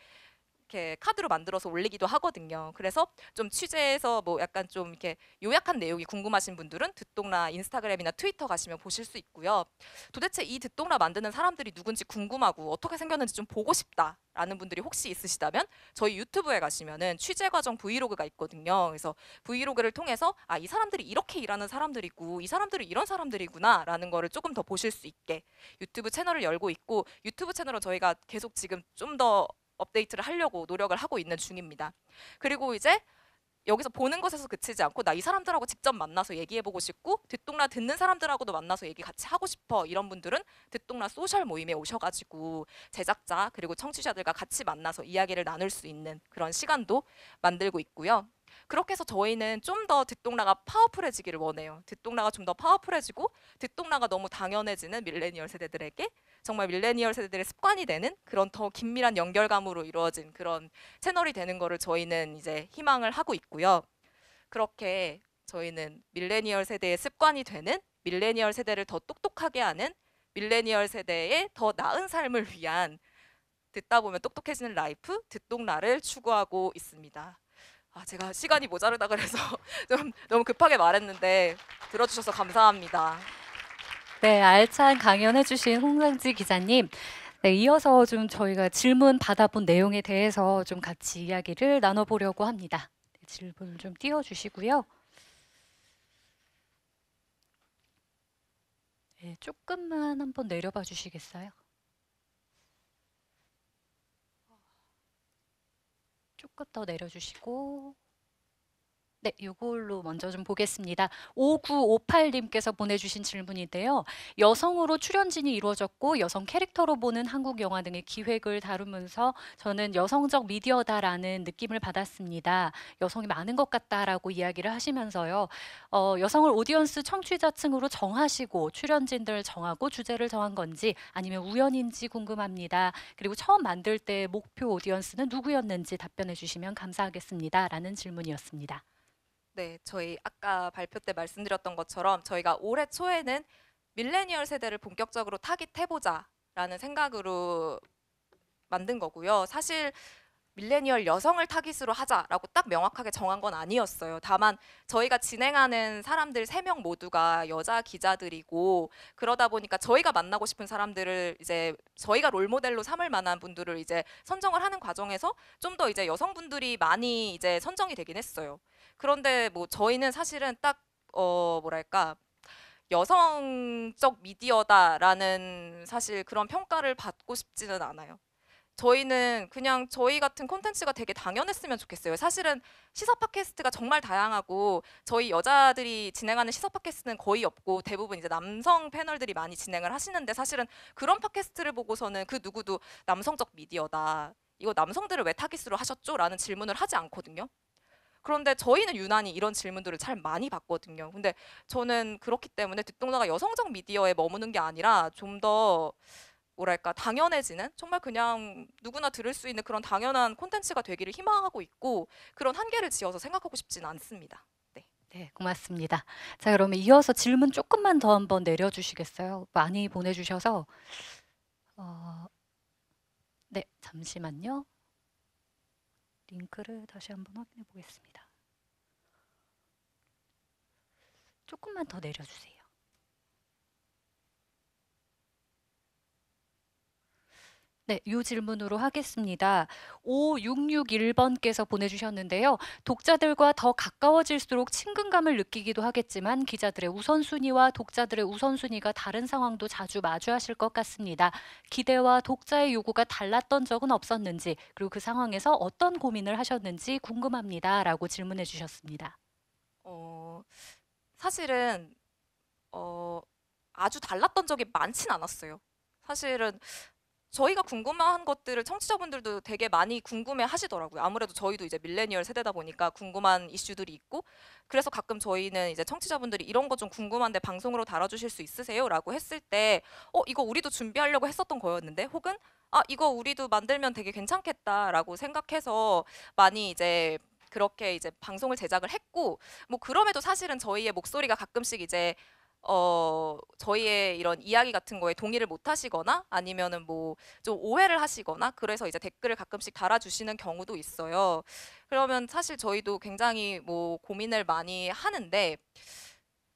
이렇게 카드로 만들어서 올리기도 하거든요. 그래서 좀 취재해서 뭐 약간 좀 이렇게 요약한 내용이 궁금하신 분들은 듣동라 인스타그램이나 트위터 가시면 보실 수 있고요. 도대체 이 듣동라 만드는 사람들이 누군지 궁금하고 어떻게 생겼는지 좀 보고 싶다. 라는 분들이 혹시 있으시다면 저희 유튜브에 가시면은 취재 과정 브이로그가 있거든요. 그래서 브이로그를 통해서 아, 이 사람들이 이렇게 일하는 사람들이고 이 사람들이 이런 사람들이구나라는 거를 조금 더 보실 수 있게 유튜브 채널을 열고 있고 유튜브 채널은 저희가 계속 지금 좀더 업데이트를 하려고 노력을 하고 있는 중입니다. 그리고 이제 여기서 보는 것에서 그치지 않고 나 이 사람들하고 직접 만나서 얘기해보고 싶고 듣동라 듣는 사람들하고도 만나서 얘기 같이 하고 싶어 이런 분들은 듣동라 소셜 모임에 오셔가지고 제작자 그리고 청취자들과 같이 만나서 이야기를 나눌 수 있는 그런 시간도 만들고 있고요. 그렇게 해서 저희는 좀 더 듣동라가 파워풀해지기를 원해요. 듣동라가 좀 더 파워풀해지고 듣동라가 너무 당연해지는 밀레니얼 세대들에게 정말 밀레니얼 세대들의 습관이 되는 그런 더 긴밀한 연결감으로 이루어진 그런 채널이 되는 거를 저희는 이제 희망을 하고 있고요. 그렇게 저희는 밀레니얼 세대의 습관이 되는 밀레니얼 세대를 더 똑똑하게 하는 밀레니얼 세대의 더 나은 삶을 위한 듣다 보면 똑똑해지는 라이프 듣동라를 추구하고 있습니다. 아, 제가 시간이 모자르다 그래서 좀 너무 급하게 말했는데 들어주셔서 감사합니다. 네, 알찬 강연해주신 홍상지 기자님. 네, 이어서 좀 저희가 질문 받아본 내용에 대해서 좀 같이 이야기를 나눠보려고 합니다. 네, 질문을 좀 띄워주시고요. 네, 조금만 한번 내려봐 주시겠어요? 조금 더 내려주시고 네, 이걸로 먼저 좀 보겠습니다. 5958님께서 보내주신 질문인데요. 여성으로 출연진이 이루어졌고 여성 캐릭터로 보는 한국 영화 등의 기획을 다루면서 저는 여성적 미디어다라는 느낌을 받았습니다. 여성이 많은 것 같다라고 이야기를 하시면서요. 어, 여성을 오디언스 청취자층으로 정하시고 출연진들 정하고 주제를 정한 건지 아니면 우연인지 궁금합니다. 그리고 처음 만들 때 목표 오디언스는 누구였는지 답변해 주시면 감사하겠습니다. 라는 질문이었습니다. 네, 저희 아까 발표 때 말씀드렸던 것처럼 저희가 올해 초에는 밀레니얼 세대를 본격적으로 타깃해보자라는 생각으로 만든 거고요. 사실 밀레니얼 여성을 타깃으로 하자라고 딱 명확하게 정한 건 아니었어요. 다만 저희가 진행하는 사람들 세 명 모두가 여자 기자들이고 그러다 보니까 저희가 만나고 싶은 사람들을 이제 저희가 롤모델로 삼을 만한 분들을 이제 선정을 하는 과정에서 좀 더 이제 여성분들이 많이 이제 선정이 되긴 했어요. 그런데 뭐 저희는 사실은 딱 어 뭐랄까 여성적 미디어다라는 사실 그런 평가를 받고 싶지는 않아요. 저희는 그냥 저희 같은 콘텐츠가 되게 당연했으면 좋겠어요. 사실은 시사 팟캐스트가 정말 다양하고 저희 여자들이 진행하는 시사 팟캐스트는 거의 없고 대부분 이제 남성 패널들이 많이 진행을 하시는데 사실은 그런 팟캐스트를 보고서는 그 누구도 남성적 미디어다. 이거 남성들을 왜 타깃으로 하셨죠? 라는 질문을 하지 않거든요. 그런데 저희는 유난히 이런 질문들을 잘 많이 받거든요. 근데 저는 그렇기 때문에 듣동자가 여성적 미디어에 머무는 게 아니라 좀더 뭐랄까 당연해지는 정말 그냥 누구나 들을 수 있는 그런 당연한 콘텐츠가 되기를 희망하고 있고 그런 한계를 지어서 생각하고 싶지는 않습니다. 네. 네, 고맙습니다. 자, 그러면 이어서 질문 조금만 더 한번 내려주시겠어요? 많이 보내주셔서 어, 네, 잠시만요. 링크를 다시 한번 확인해 보겠습니다. 조금만 더 내려주세요. 네, 요 질문으로 하겠습니다. 5661번께서 보내주셨는데요. 독자들과 더 가까워질수록 친근감을 느끼기도 하겠지만 기자들의 우선순위와 독자들의 우선순위가 다른 상황도 자주 마주하실 것 같습니다. 기대와 독자의 요구가 달랐던 적은 없었는지 그리고 그 상황에서 어떤 고민을 하셨는지 궁금합니다. 라고 질문해 주셨습니다. 어, 사실은 어, 아주 달랐던 적이 많진 않았어요. 사실은 저희가 궁금한 것들을 청취자분들도 되게 많이 궁금해 하시더라고요. 아무래도 저희도 이제 밀레니얼 세대다 보니까 궁금한 이슈들이 있고 그래서 가끔 저희는 이제 청취자분들이 이런 거 좀 궁금한데 방송으로 다뤄 주실수 있으세요? 라고 했을 때 어, 이거 우리도 준비하려고 했었던 거였는데 혹은 아, 이거 우리도 만들면 되게 괜찮겠다라고 생각해서 많이 이제 그렇게 이제 방송을 제작을 했고 뭐 그럼에도 사실은 저희의 목소리가 가끔씩 이제 어, 저희의 이런 이야기 같은 거에 동의를 못 하시거나 아니면은 뭐 좀 오해를 하시거나 그래서 이제 댓글을 가끔씩 달아주시는 경우도 있어요. 그러면 사실 저희도 굉장히 뭐 고민을 많이 하는데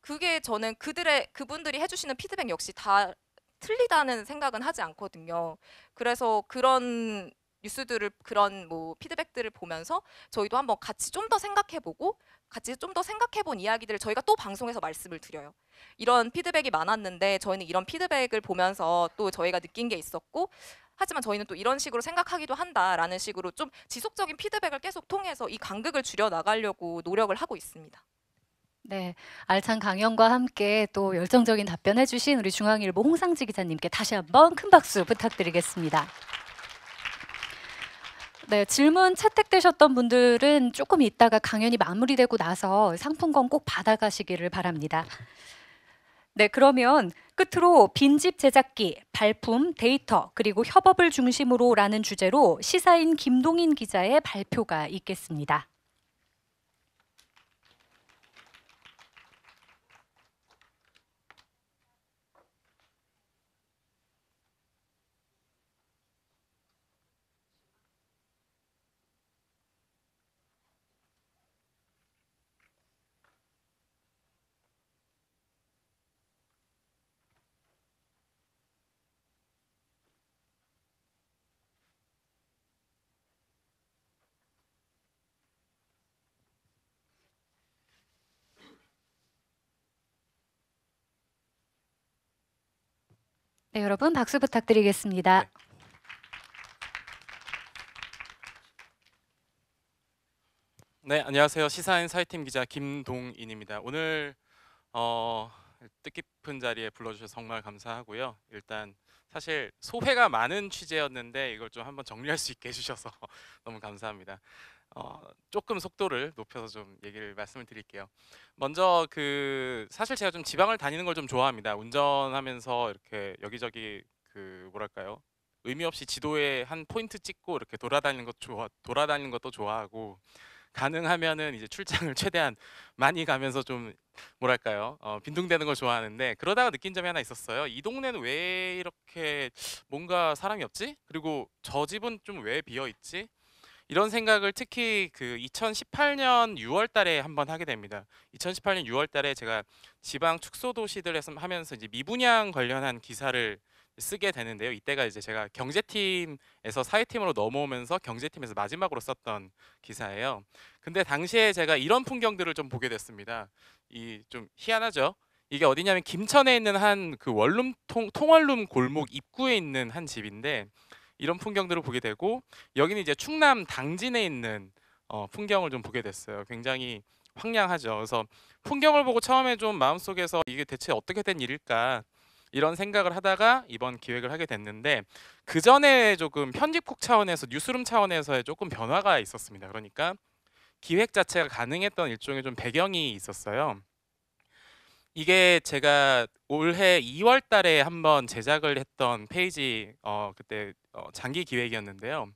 그게 저는 그들의 그분들이 해주시는 피드백 역시 다 틀리다는 생각은 하지 않거든요. 그래서 그런 뉴스들을 그런 뭐 피드백들을 보면서 저희도 한번 같이 좀 더 생각해보고 같이 좀 더 생각해본 이야기들을 저희가 또 방송에서 말씀을 드려요. 이런 피드백이 많았는데 저희는 이런 피드백을 보면서 또 저희가 느낀 게 있었고 하지만 저희는 또 이런 식으로 생각하기도 한다라는 식으로 좀 지속적인 피드백을 계속 통해서 이 간극을 줄여 나가려고 노력을 하고 있습니다. 네, 알찬 강연과 함께 또 열정적인 답변해 주신 우리 중앙일보 홍상지 기자님께 다시 한번 큰 박수 부탁드리겠습니다. 네, 질문 채택되셨던 분들은 조금 있다가 강연이 마무리되고 나서 상품권 꼭 받아가시기를 바랍니다. 네, 그러면 끝으로 빈집 제작기, 발품, 데이터, 그리고 협업을 중심으로라는 주제로 시사인 김동인 기자의 발표가 있겠습니다. 네, 여러분 박수 부탁드리겠습니다. 네. 네, 안녕하세요. 시사인 사이팀 기자 김동인입니다. 오늘 어, 뜻깊은 자리에 불러주셔서 정말 감사하고요. 일단 사실 소회가 많은 취재였는데 이걸 좀 한번 정리할 수 있게 해주셔서 너무 감사합니다. 어, 조금 속도를 높여서 좀 얘기를 말씀을 드릴게요. 먼저 그 사실 제가 좀 지방을 다니는 걸 좀 좋아합니다. 운전하면서 이렇게 여기저기 그 뭐랄까요 의미 없이 지도에 한 포인트 찍고 이렇게 돌아다니는 것 좋아 돌아다니는 것도 좋아하고 가능하면은 이제 출장을 최대한 많이 가면서 좀 뭐랄까요 어, 빈둥대는 걸 좋아하는데 그러다가 느낀 점이 하나 있었어요 이 동네는 왜 이렇게 뭔가 사람이 없지 그리고 저 집은 좀 왜 비어 있지 이런 생각을 특히 그 2018년 6월 달에 한번 하게 됩니다. 2018년 6월 달에 제가 지방 축소도시들 에 하면서 이제 미분양 관련한 기사를 쓰게 되는데요. 이때가 이제 제가 경제팀에서 사회팀으로 넘어오면서 경제팀에서 마지막으로 썼던 기사예요. 근데 당시에 제가 이런 풍경들을 좀 보게 됐습니다. 이 좀 희한하죠. 이게 어디냐면 김천에 있는 한 그 원룸 통, 통원룸 골목 입구에 있는 한 집인데 이런 풍경들을 보게 되고 여기는 이제 충남 당진에 있는 어, 풍경을 좀 보게 됐어요. 굉장히 황량하죠. 그래서 풍경을 보고 처음에 좀 마음속에서 이게 대체 어떻게 된 일일까 이런 생각을 하다가 이번 기획을 하게 됐는데 그 전에 조금 편집국 차원에서 뉴스룸 차원에서의 조금 변화가 있었습니다. 그러니까 기획 자체가 가능했던 일종의 좀 배경이 있었어요. 이게 제가 올해 2월 달에 한번 제작을 했던 페이지 어 그때 어, 장기 기획이었는데요.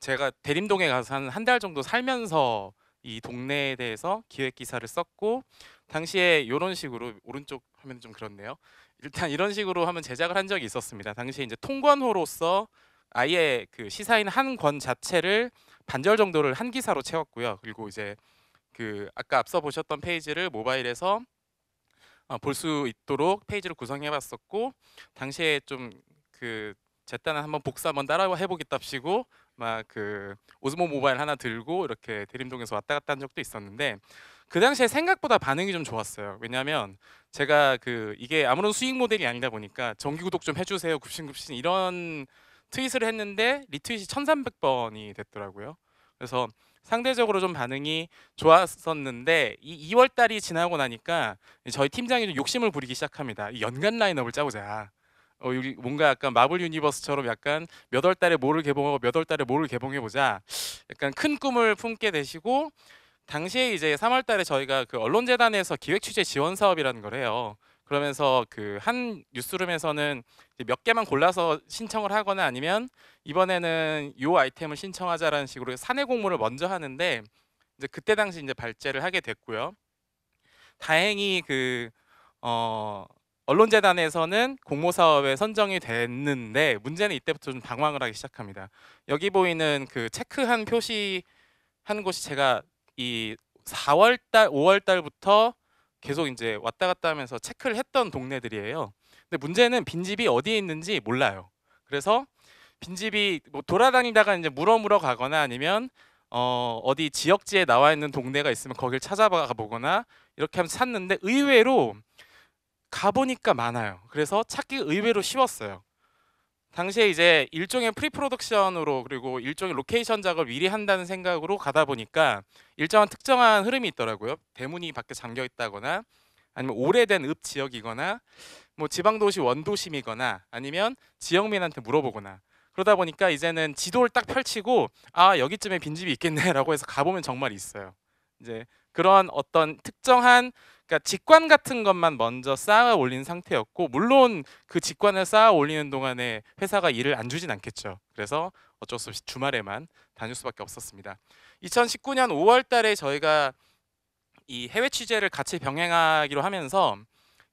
제가 대림동에 가서 한 한 달 정도 살면서 이 동네에 대해서 기획 기사를 썼고 당시에 이런 식으로 오른쪽 화면 좀 그렇네요. 일단 이런 식으로 하면 제작을 한 적이 있었습니다. 당시에 이제 통관호로서 아예 그 시사인 한 권 자체를 반절 정도를 한 기사로 채웠고요. 그리고 이제 그 아까 앞서 보셨던 페이지를 모바일에서 어, 볼수 있도록 페이지를 구성해봤었고 당시에 좀그 제딴은 한번 복사 한 번 따라 해보겠답시고 막 그 오즈모 모바일 하나 들고 이렇게 대림동에서 왔다 갔다 한 적도 있었는데 그 당시에 생각보다 반응이 좀 좋았어요. 왜냐하면 제가 그 이게 아무런 수익 모델이 아니다 보니까 정기 구독 좀 해주세요 굽신굽신 이런 트윗을 했는데 리트윗이 1,300번이 됐더라고요. 그래서 상대적으로 좀 반응이 좋았었는데 이 2월 달이 지나고 나니까 저희 팀장이 좀 욕심을 부리기 시작합니다. 연간 라인업을 짜보자. 어, 여기 뭔가 약간 마블 유니버스처럼 약간 몇월 달에 뭐를 개봉하고 몇월 달에 뭐를 개봉해 보자. 약간 큰 꿈을 품게 되시고 당시에 이제 3월 달에 저희가 그 언론재단에서 기획 취재 지원 사업이라는 걸 해요. 그러면서 그 한 뉴스룸에서는 몇 개만 골라서 신청을 하거나 아니면 이번에는 요 아이템을 신청하자라는 식으로 사내 공모를 먼저 하는데 이제 그때 당시 이제 발제를 하게 됐고요. 다행히 그어 언론재단에서는 공모사업에 선정이 됐는데 문제는 이때부터 좀 방황을 하기 시작합니다. 여기 보이는 그 체크한 표시한 곳이 제가 이 4월달, 5월달부터 계속 이제 왔다 갔다 하면서 체크를 했던 동네들이에요. 근데 문제는 빈집이 어디에 있는지 몰라요. 그래서 빈집이 뭐 돌아다니다가 이제 물어물어 가거나 아니면 어, 어디 지역지에 나와 있는 동네가 있으면 거길 찾아가 보거나 이렇게 하면 찾는데 의외로 가보니까 많아요. 그래서 찾기 의외로 쉬웠어요. 당시에 이제 일종의 프리 프로덕션으로 그리고 일종의 로케이션 작업 을 미리 한다는 생각으로 가다 보니까 일정한 특정한 흐름이 있더라고요. 대문이 밖에 잠겨 있다거나 아니면 오래된 읍 지역이거나 뭐 지방 도시 원도심이거나 아니면 지역민한테 물어보거나 그러다 보니까 이제는 지도를 딱 펼치고 아 여기쯤에 빈집이 있겠네라고 해서 가보면 정말 있어요. 이제 그런 어떤 특정한 그러니까 직관 같은 것만 먼저 쌓아 올린 상태였고 물론 그 직관을 쌓아 올리는 동안에 회사가 일을 안 주진 않겠죠. 그래서 어쩔 수 없이 주말에만 다닐 수밖에 없었습니다. 2019년 5월 달에 저희가 이 해외 취재를 같이 병행하기로 하면서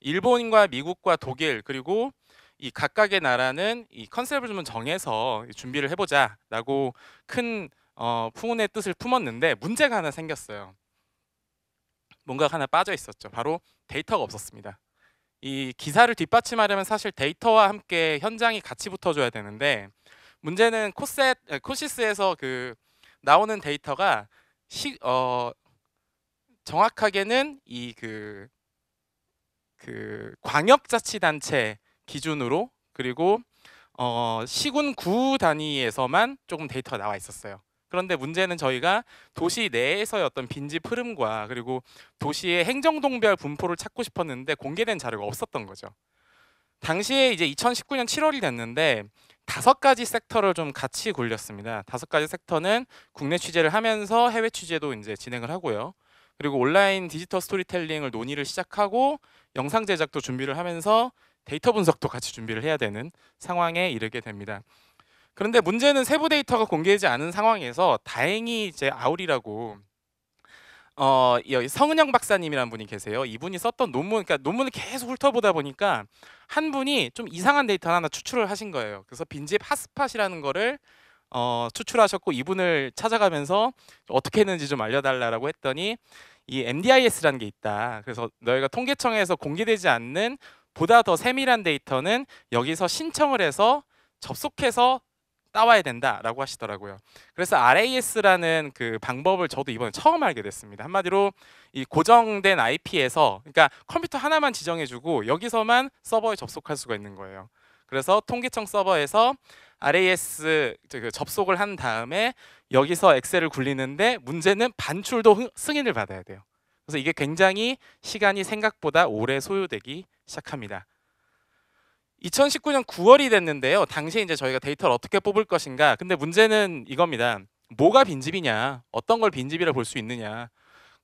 일본과 미국과 독일 그리고 이 각각의 나라는 이 컨셉을 좀 정해서 준비를 해보자라고 큰 어, 풍운의 뜻을 품었는데 문제가 하나 생겼어요. 뭔가 하나 빠져 있었죠. 바로 데이터가 없었습니다. 이 기사를 뒷받침하려면 사실 데이터와 함께 현장이 같이 붙어줘야 되는데 문제는 코셋 코시스에서 그 나오는 데이터가 시, 어, 정확하게는 이 그 그 광역자치단체 기준으로 그리고 어, 시군 구 단위에서만 조금 데이터가 나와 있었어요. 그런데 문제는 저희가 도시 내에서의 어떤 빈집 흐름과 그리고 도시의 행정동별 분포를 찾고 싶었는데 공개된 자료가 없었던 거죠. 당시에 이제 2019년 7월이 됐는데 다섯 가지 섹터를 좀 같이 골렸습니다. 다섯 가지 섹터는 국내 취재를 하면서 해외 취재도 이제 진행을 하고요. 그리고 온라인 디지털 스토리텔링을 논의를 시작하고 영상 제작도 준비를 하면서 데이터 분석도 같이 준비를 해야 되는 상황에 이르게 됩니다. 그런데 문제는 세부 데이터가 공개되지 않은 상황에서 다행히 이제 아울이라고 어, 여기 성은영 박사님이란 분이 계세요. 이분이 썼던 논문, 그러니까 논문을 계속 훑어보다 보니까 한 분이 좀 이상한 데이터 하나 추출을 하신 거예요. 그래서 빈집 핫스팟이라는 거를 어, 추출하셨고 이분을 찾아가면서 어떻게 했는지 좀 알려달라고 했더니 이 MDIS라는 게 있다. 그래서 너희가 통계청에서 공개되지 않는 보다 더 세밀한 데이터는 여기서 신청을 해서 접속해서 따와야 된다라고 하시더라고요. 그래서 RAS라는 그 방법을 저도 이번에 처음 알게 됐습니다. 한마디로 이 고정된 IP에서 그러니까 컴퓨터 하나만 지정해주고 여기서만 서버에 접속할 수가 있는 거예요. 그래서 통계청 서버에서 RAS 그 접속을 한 다음에 여기서 엑셀을 굴리는데 문제는 반출도 승인을 받아야 돼요. 그래서 이게 굉장히 시간이 생각보다 오래 소요되기 시작합니다. 2019년 9월이 됐는데요. 당시에 이제 저희가 데이터를 어떻게 뽑을 것인가. 근데 문제는 이겁니다. 뭐가 빈집이냐, 어떤 걸 빈집이라 볼 수 있느냐.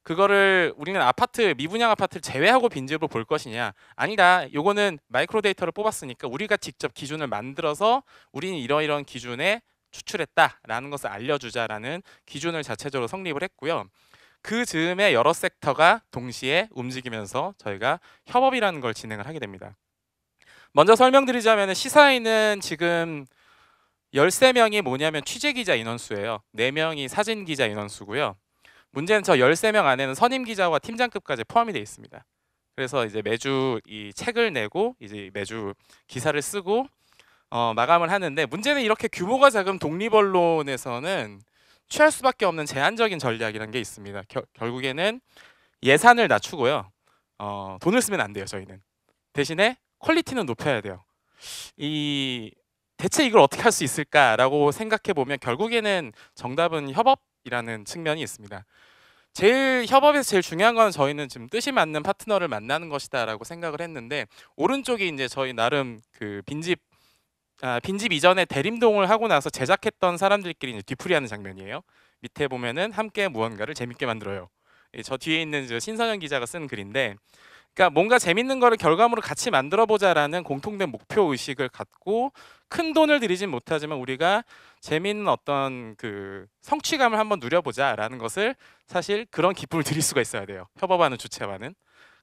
그거를 우리는 아파트 미분양 아파트를 제외하고 빈집으로 볼 것이냐 아니다 요거는 마이크로 데이터를 뽑았으니까 우리가 직접 기준을 만들어서 우리는 이러이러한 기준에 추출했다라는 것을 알려주자라는 기준을 자체적으로 성립을 했고요 그 즈음에 여러 섹터가 동시에 움직이면서 저희가 협업이라는 걸 진행을 하게 됩니다 먼저 설명드리자면 시사인은 지금 13명이 뭐냐면 취재기자 인원수예요. 4명이 사진기자 인원수고요. 문제는 저 13명 안에는 선임기자와 팀장급까지 포함이 되어 있습니다. 그래서 이제 매주 이 책을 내고 이제 매주 기사를 쓰고 어, 마감을 하는데 문제는 이렇게 규모가 작은 독립 언론에서는 취할 수밖에 없는 제한적인 전략이라는 게 있습니다. 겨, 결국에는 예산을 낮추고요. 어, 돈을 쓰면 안 돼요, 저희는. 대신에 퀄리티는 높여야 돼요. 이 대체 이걸 어떻게 할 수 있을까라고 생각해 보면 결국에는 정답은 협업이라는 측면이 있습니다. 제일 협업에서 제일 중요한 건 저희는 지금 뜻이 맞는 파트너를 만나는 것이다라고 생각을 했는데 오른쪽이 이제 저희 나름 그 빈집 아, 빈집 이전에 대림동을 하고 나서 제작했던 사람들끼리 이제 뒤풀이하는 장면이에요. 밑에 보면은 함께 무언가를 재밌게 만들어요. 예, 저 뒤에 있는 신선영 기자가 쓴 글인데 그러니까 뭔가 재밌는 거를 결과물을 같이 만들어 보자라는 공통된 목표 의식을 갖고 큰 돈을 들이진 못하지만 우리가 재밌는 어떤 그 성취감을 한번 누려보자라는 것을 사실 그런 기쁨을 드릴 수가 있어야 돼요. 협업하는 주체와는.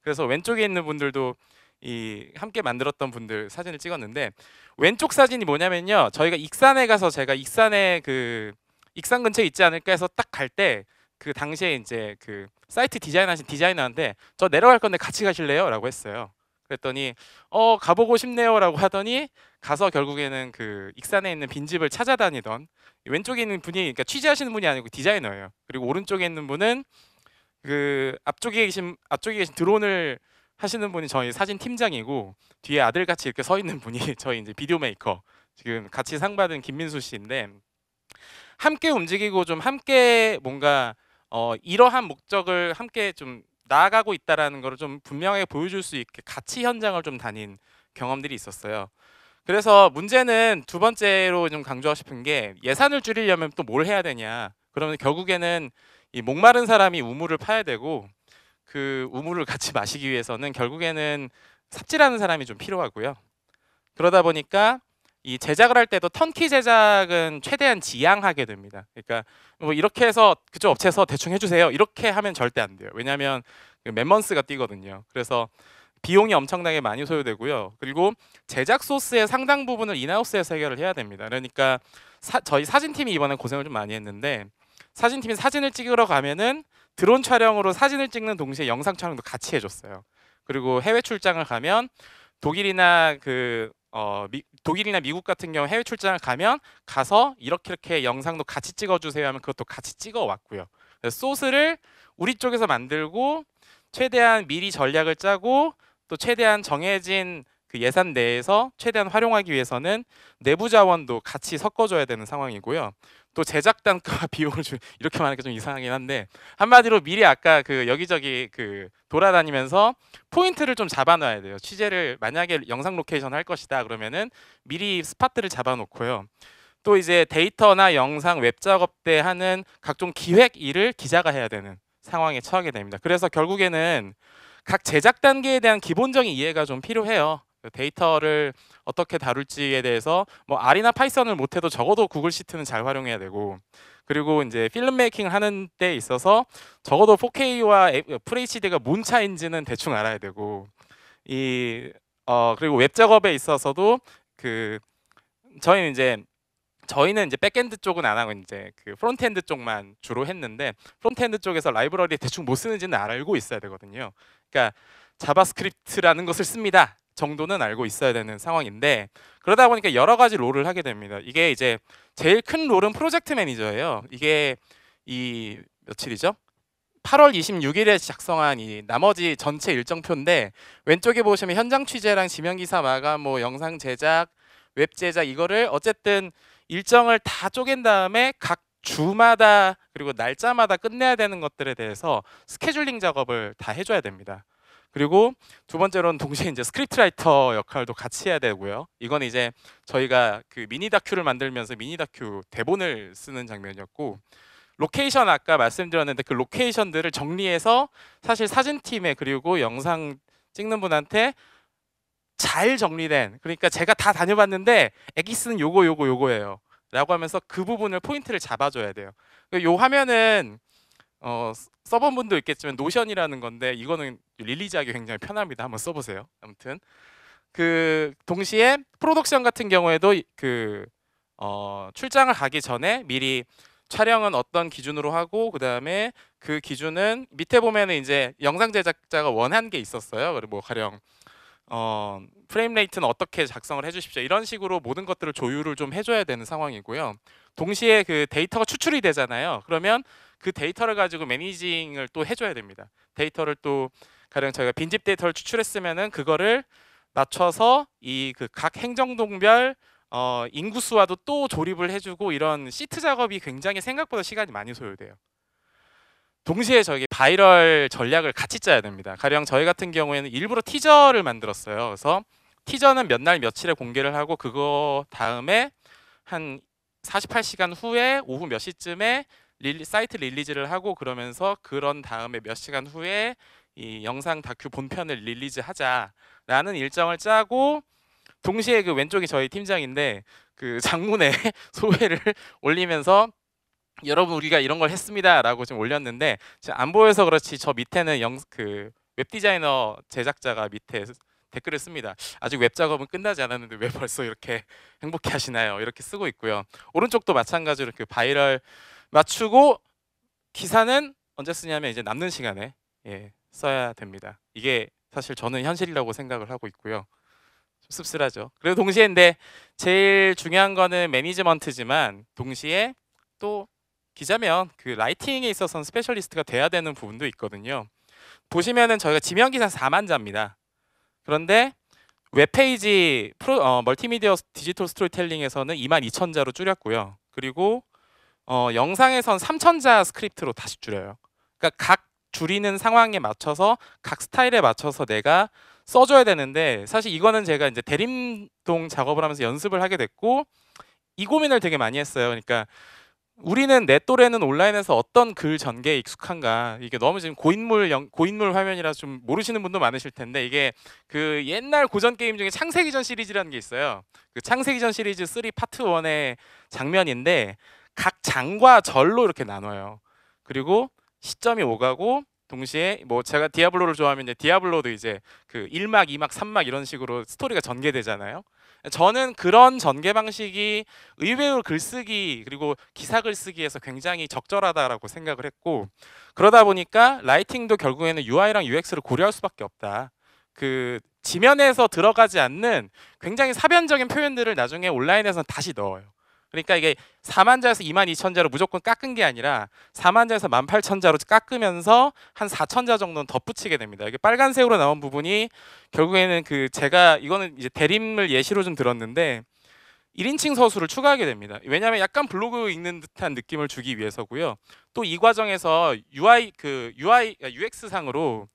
그래서 왼쪽에 있는 분들도 이 함께 만들었던 분들 사진을 찍었는데 왼쪽 사진이 뭐냐면요. 저희가 익산에 가서 제가 익산에 그 익산 근처에 있지 않을까 해서 딱갈때 그 당시에 이제 그 사이트 디자인하신 디자이너인데 저 내려갈 건데 같이 가실래요?라고 했어요. 그랬더니 어 가보고 싶네요라고 하더니 가서 결국에는 그 익산에 있는 빈집을 찾아다니던 왼쪽에 있는 분이 그러니까 취재하시는 분이 아니고 디자이너예요. 그리고 오른쪽에 있는 분은 그 앞쪽에 계신 앞쪽에 계신 드론을 하시는 분이 저희 사진 팀장이고 뒤에 아들 같이 이렇게 서 있는 분이 저희 이제 비디오 메이커 지금 같이 상 받은 김민수 씨인데 함께 움직이고 좀 함께 뭔가 어, 이러한 목적을 함께 좀 나아가고 있다라는 것을 좀 분명하게 보여줄 수 있게 같이 현장을 좀 다닌 경험들이 있었어요. 그래서 문제는 두 번째로 좀 강조하고 싶은 게 예산을 줄이려면 또 뭘 해야 되냐. 그러면 결국에는 이 목마른 사람이 우물을 파야 되고 그 우물을 같이 마시기 위해서는 결국에는 삽질하는 사람이 좀 필요하고요. 그러다 보니까 이 제작을 할 때도 턴키 제작은 최대한 지양하게 됩니다. 그러니까 뭐 이렇게 해서 그쪽 업체에서 대충 해주세요. 이렇게 하면 절대 안 돼요. 왜냐하면 그 멤먼스가 뛰거든요. 그래서 비용이 엄청나게 많이 소요되고요. 그리고 제작 소스의 상당 부분을 인하우스에서 해결을 해야 됩니다. 그러니까 사, 저희 사진팀이 이번에 고생을 좀 많이 했는데 사진팀이 사진을 찍으러 가면은 드론 촬영으로 사진을 찍는 동시에 영상 촬영도 같이 해줬어요. 그리고 해외 출장을 가면 독일이나 그 어, 미, 독일이나 미국 같은 경우 해외 출장을 가면 가서 이렇게 이렇게 영상도 같이 찍어주세요 하면 그것도 같이 찍어 왔고요. 소스를 우리 쪽에서 만들고 최대한 미리 전략을 짜고 또 최대한 정해진 그 예산 내에서 최대한 활용하기 위해서는 내부 자원도 같이 섞어줘야 되는 상황이고요. 또 제작 단가 비용을 주 이렇게 말하는 게좀 이상하긴 한데 한마디로 미리 아까 그 여기저기 그 돌아다니면서 포인트를 좀 잡아놔야 돼요. 취재를 만약에 영상 로케이션 할 것이다 그러면은 미리 스팟들을 잡아놓고요. 또 이제 데이터나 영상 웹 작업 때 하는 각종 기획 일을 기자가 해야 되는 상황에 처하게 됩니다. 그래서 결국에는 각 제작 단계에 대한 기본적인 이해가 좀 필요해요. 데이터를 어떻게 다룰지에 대해서 뭐 R이나 파이썬을 못해도 적어도 구글 시트는 잘 활용해야 되고 그리고 이제 필름 메이킹 하는 데 있어서 적어도 4K와 FHD가 뭔 차인지는 대충 알아야 되고 이 어 그리고 웹 작업에 있어서도 그 저희 는 이제 저희는 이제 백엔드 쪽은 안 하고 이제 그 프론트엔드 쪽만 주로 했는데 프론트엔드 쪽에서 라이브러리 대충 뭐 쓰는지는 알고 있어야 되거든요. 그러니까 자바스크립트라는 것을 씁니다. 정도는 알고 있어야 되는 상황인데 그러다 보니까 여러 가지 롤을 하게 됩니다. 이게 이제 제일 큰 롤은 프로젝트 매니저예요. 이게 이 며칠이죠? 8월 26일에 작성한 이 나머지 전체 일정표인데 왼쪽에 보시면 현장 취재랑 지명 기사 마감, 뭐 영상 제작, 웹 제작 이거를 어쨌든 일정을 다 쪼갠 다음에 각 주마다 그리고 날짜마다 끝내야 되는 것들에 대해서 스케줄링 작업을 다 해줘야 됩니다. 그리고 두 번째로는 동시에 이제 스크립트 라이터 역할도 같이 해야 되고요. 이건 이제 저희가 그 미니 다큐를 만들면서 미니 다큐 대본을 쓰는 장면이었고 로케이션 아까 말씀드렸는데 그 로케이션들을 정리해서 사실 사진팀에 그리고 영상 찍는 분한테 잘 정리된 그러니까 제가 다 다녀봤는데 엑기스는 요거 요거 요거예요. 라고 하면서 그 부분을 포인트를 잡아줘야 돼요. 그러니까 요 화면은 어, 써본 분도 있겠지만 노션이라는 건데 이거는 릴리즈하기 굉장히 편합니다. 한번 써보세요. 아무튼 그 동시에 프로덕션 같은 경우에도 그 어, 출장을 가기 전에 미리 촬영은 어떤 기준으로 하고 그 다음에 그 기준은 밑에 보면은 이제 영상 제작자가 원한 게 있었어요. 그리고 뭐 가령 어, 프레임 레이트는 어떻게 작성을 해주십시오. 이런 식으로 모든 것들을 조율을 좀 해줘야 되는 상황이고요. 동시에 그 데이터가 추출이 되잖아요. 그러면 그 데이터를 가지고 매니징을 또 해줘야 됩니다. 데이터를 또 가령 저희가 빈집 데이터를 추출했으면은 그거를 맞춰서 이 그 각 행정동별 어, 인구수와도 또 조립을 해주고 이런 시트 작업이 굉장히 생각보다 시간이 많이 소요돼요. 동시에 저기 바이럴 전략을 같이 짜야 됩니다. 가령 저희 같은 경우에는 일부러 티저를 만들었어요. 그래서 티저는 몇 날 며칠에 공개를 하고 그거 다음에 한 48시간 후에 오후 몇 시쯤에 릴리, 사이트 릴리즈를 하고 그러면서 그런 다음에 몇 시간 후에 이 영상 다큐 본편을 릴리즈하자라는 일정을 짜고 동시에 그 왼쪽이 저희 팀장인데 그장문에 소회를 올리면서 여러분 우리가 이런 걸 했습니다라고 지금 올렸는데 지금 안 보여서 그렇지 저 밑에는 영 그 웹디자이너 제작자가 밑에 댓글을 씁니다. 아직 웹 작업은 끝나지 않았는데 왜 벌써 이렇게 행복해 하시나요? 이렇게 쓰고 있고요. 오른쪽도 마찬가지로 그 바이럴 맞추고 기사는 언제 쓰냐면 이제 남는 시간에 예, 써야 됩니다. 이게 사실 저는 현실이라고 생각을 하고 있고요. 씁쓸하죠. 그리고 동시에 근데 제일 중요한 거는 매니지먼트지만 동시에 또 기자면 그 라이팅에 있어서는 스페셜리스트가 돼야 되는 부분도 있거든요. 보시면은 저희가 지명 기사 4만 자입니다. 그런데 웹페이지 프로, 어, 멀티미디어 디지털 스토리텔링에서는 2만 2천 자로 줄였고요. 그리고 어, 영상에선 3천자 스크립트로 다시 줄여요. 그러니까 각 줄이는 상황에 맞춰서 각 스타일에 맞춰서 내가 써줘야 되는데 사실 이거는 제가 이제 대림동 작업을 하면서 연습을 하게 됐고 이 고민을 되게 많이 했어요. 그러니까 우리는 내 또래는 온라인에서 어떤 글 전개에 익숙한가 이게 너무 지금 고인물 영, 고인물 화면이라 좀 모르시는 분도 많으실 텐데 이게 그 옛날 고전 게임 중에 창세기전 시리즈라는 게 있어요 그 창세기전 시리즈 3 파트 1의 장면인데 각 장과 절로 이렇게 나눠요. 그리고 시점이 오가고 동시에 뭐 제가 디아블로를 좋아하면 이제 디아블로도 이제 그 1막, 2막, 3막 이런 식으로 스토리가 전개되잖아요. 저는 그런 전개 방식이 의외로 글쓰기 그리고 기사 글쓰기에서 굉장히 적절하다라고 생각을 했고 그러다 보니까 라이팅도 결국에는 UI랑 UX를 고려할 수밖에 없다. 그 지면에서 들어가지 않는 굉장히 사변적인 표현들을 나중에 온라인에서 다시 넣어요. 그러니까 이게 4만 자에서 2만 2천 자로 무조건 깎은 게 아니라 4만 자에서 1만 8천 자로 깎으면서 한 4천 자 정도는 덧붙이게 됩니다. 이게 빨간색으로 나온 부분이 결국에는 그 제가 이거는 이제 대림을 예시로 좀 들었는데 1인칭 서술을 추가하게 됩니다. 왜냐하면 약간 블로그 읽는 듯한 느낌을 주기 위해서고요. 또 이 과정에서 UI 그 UI UX 상으로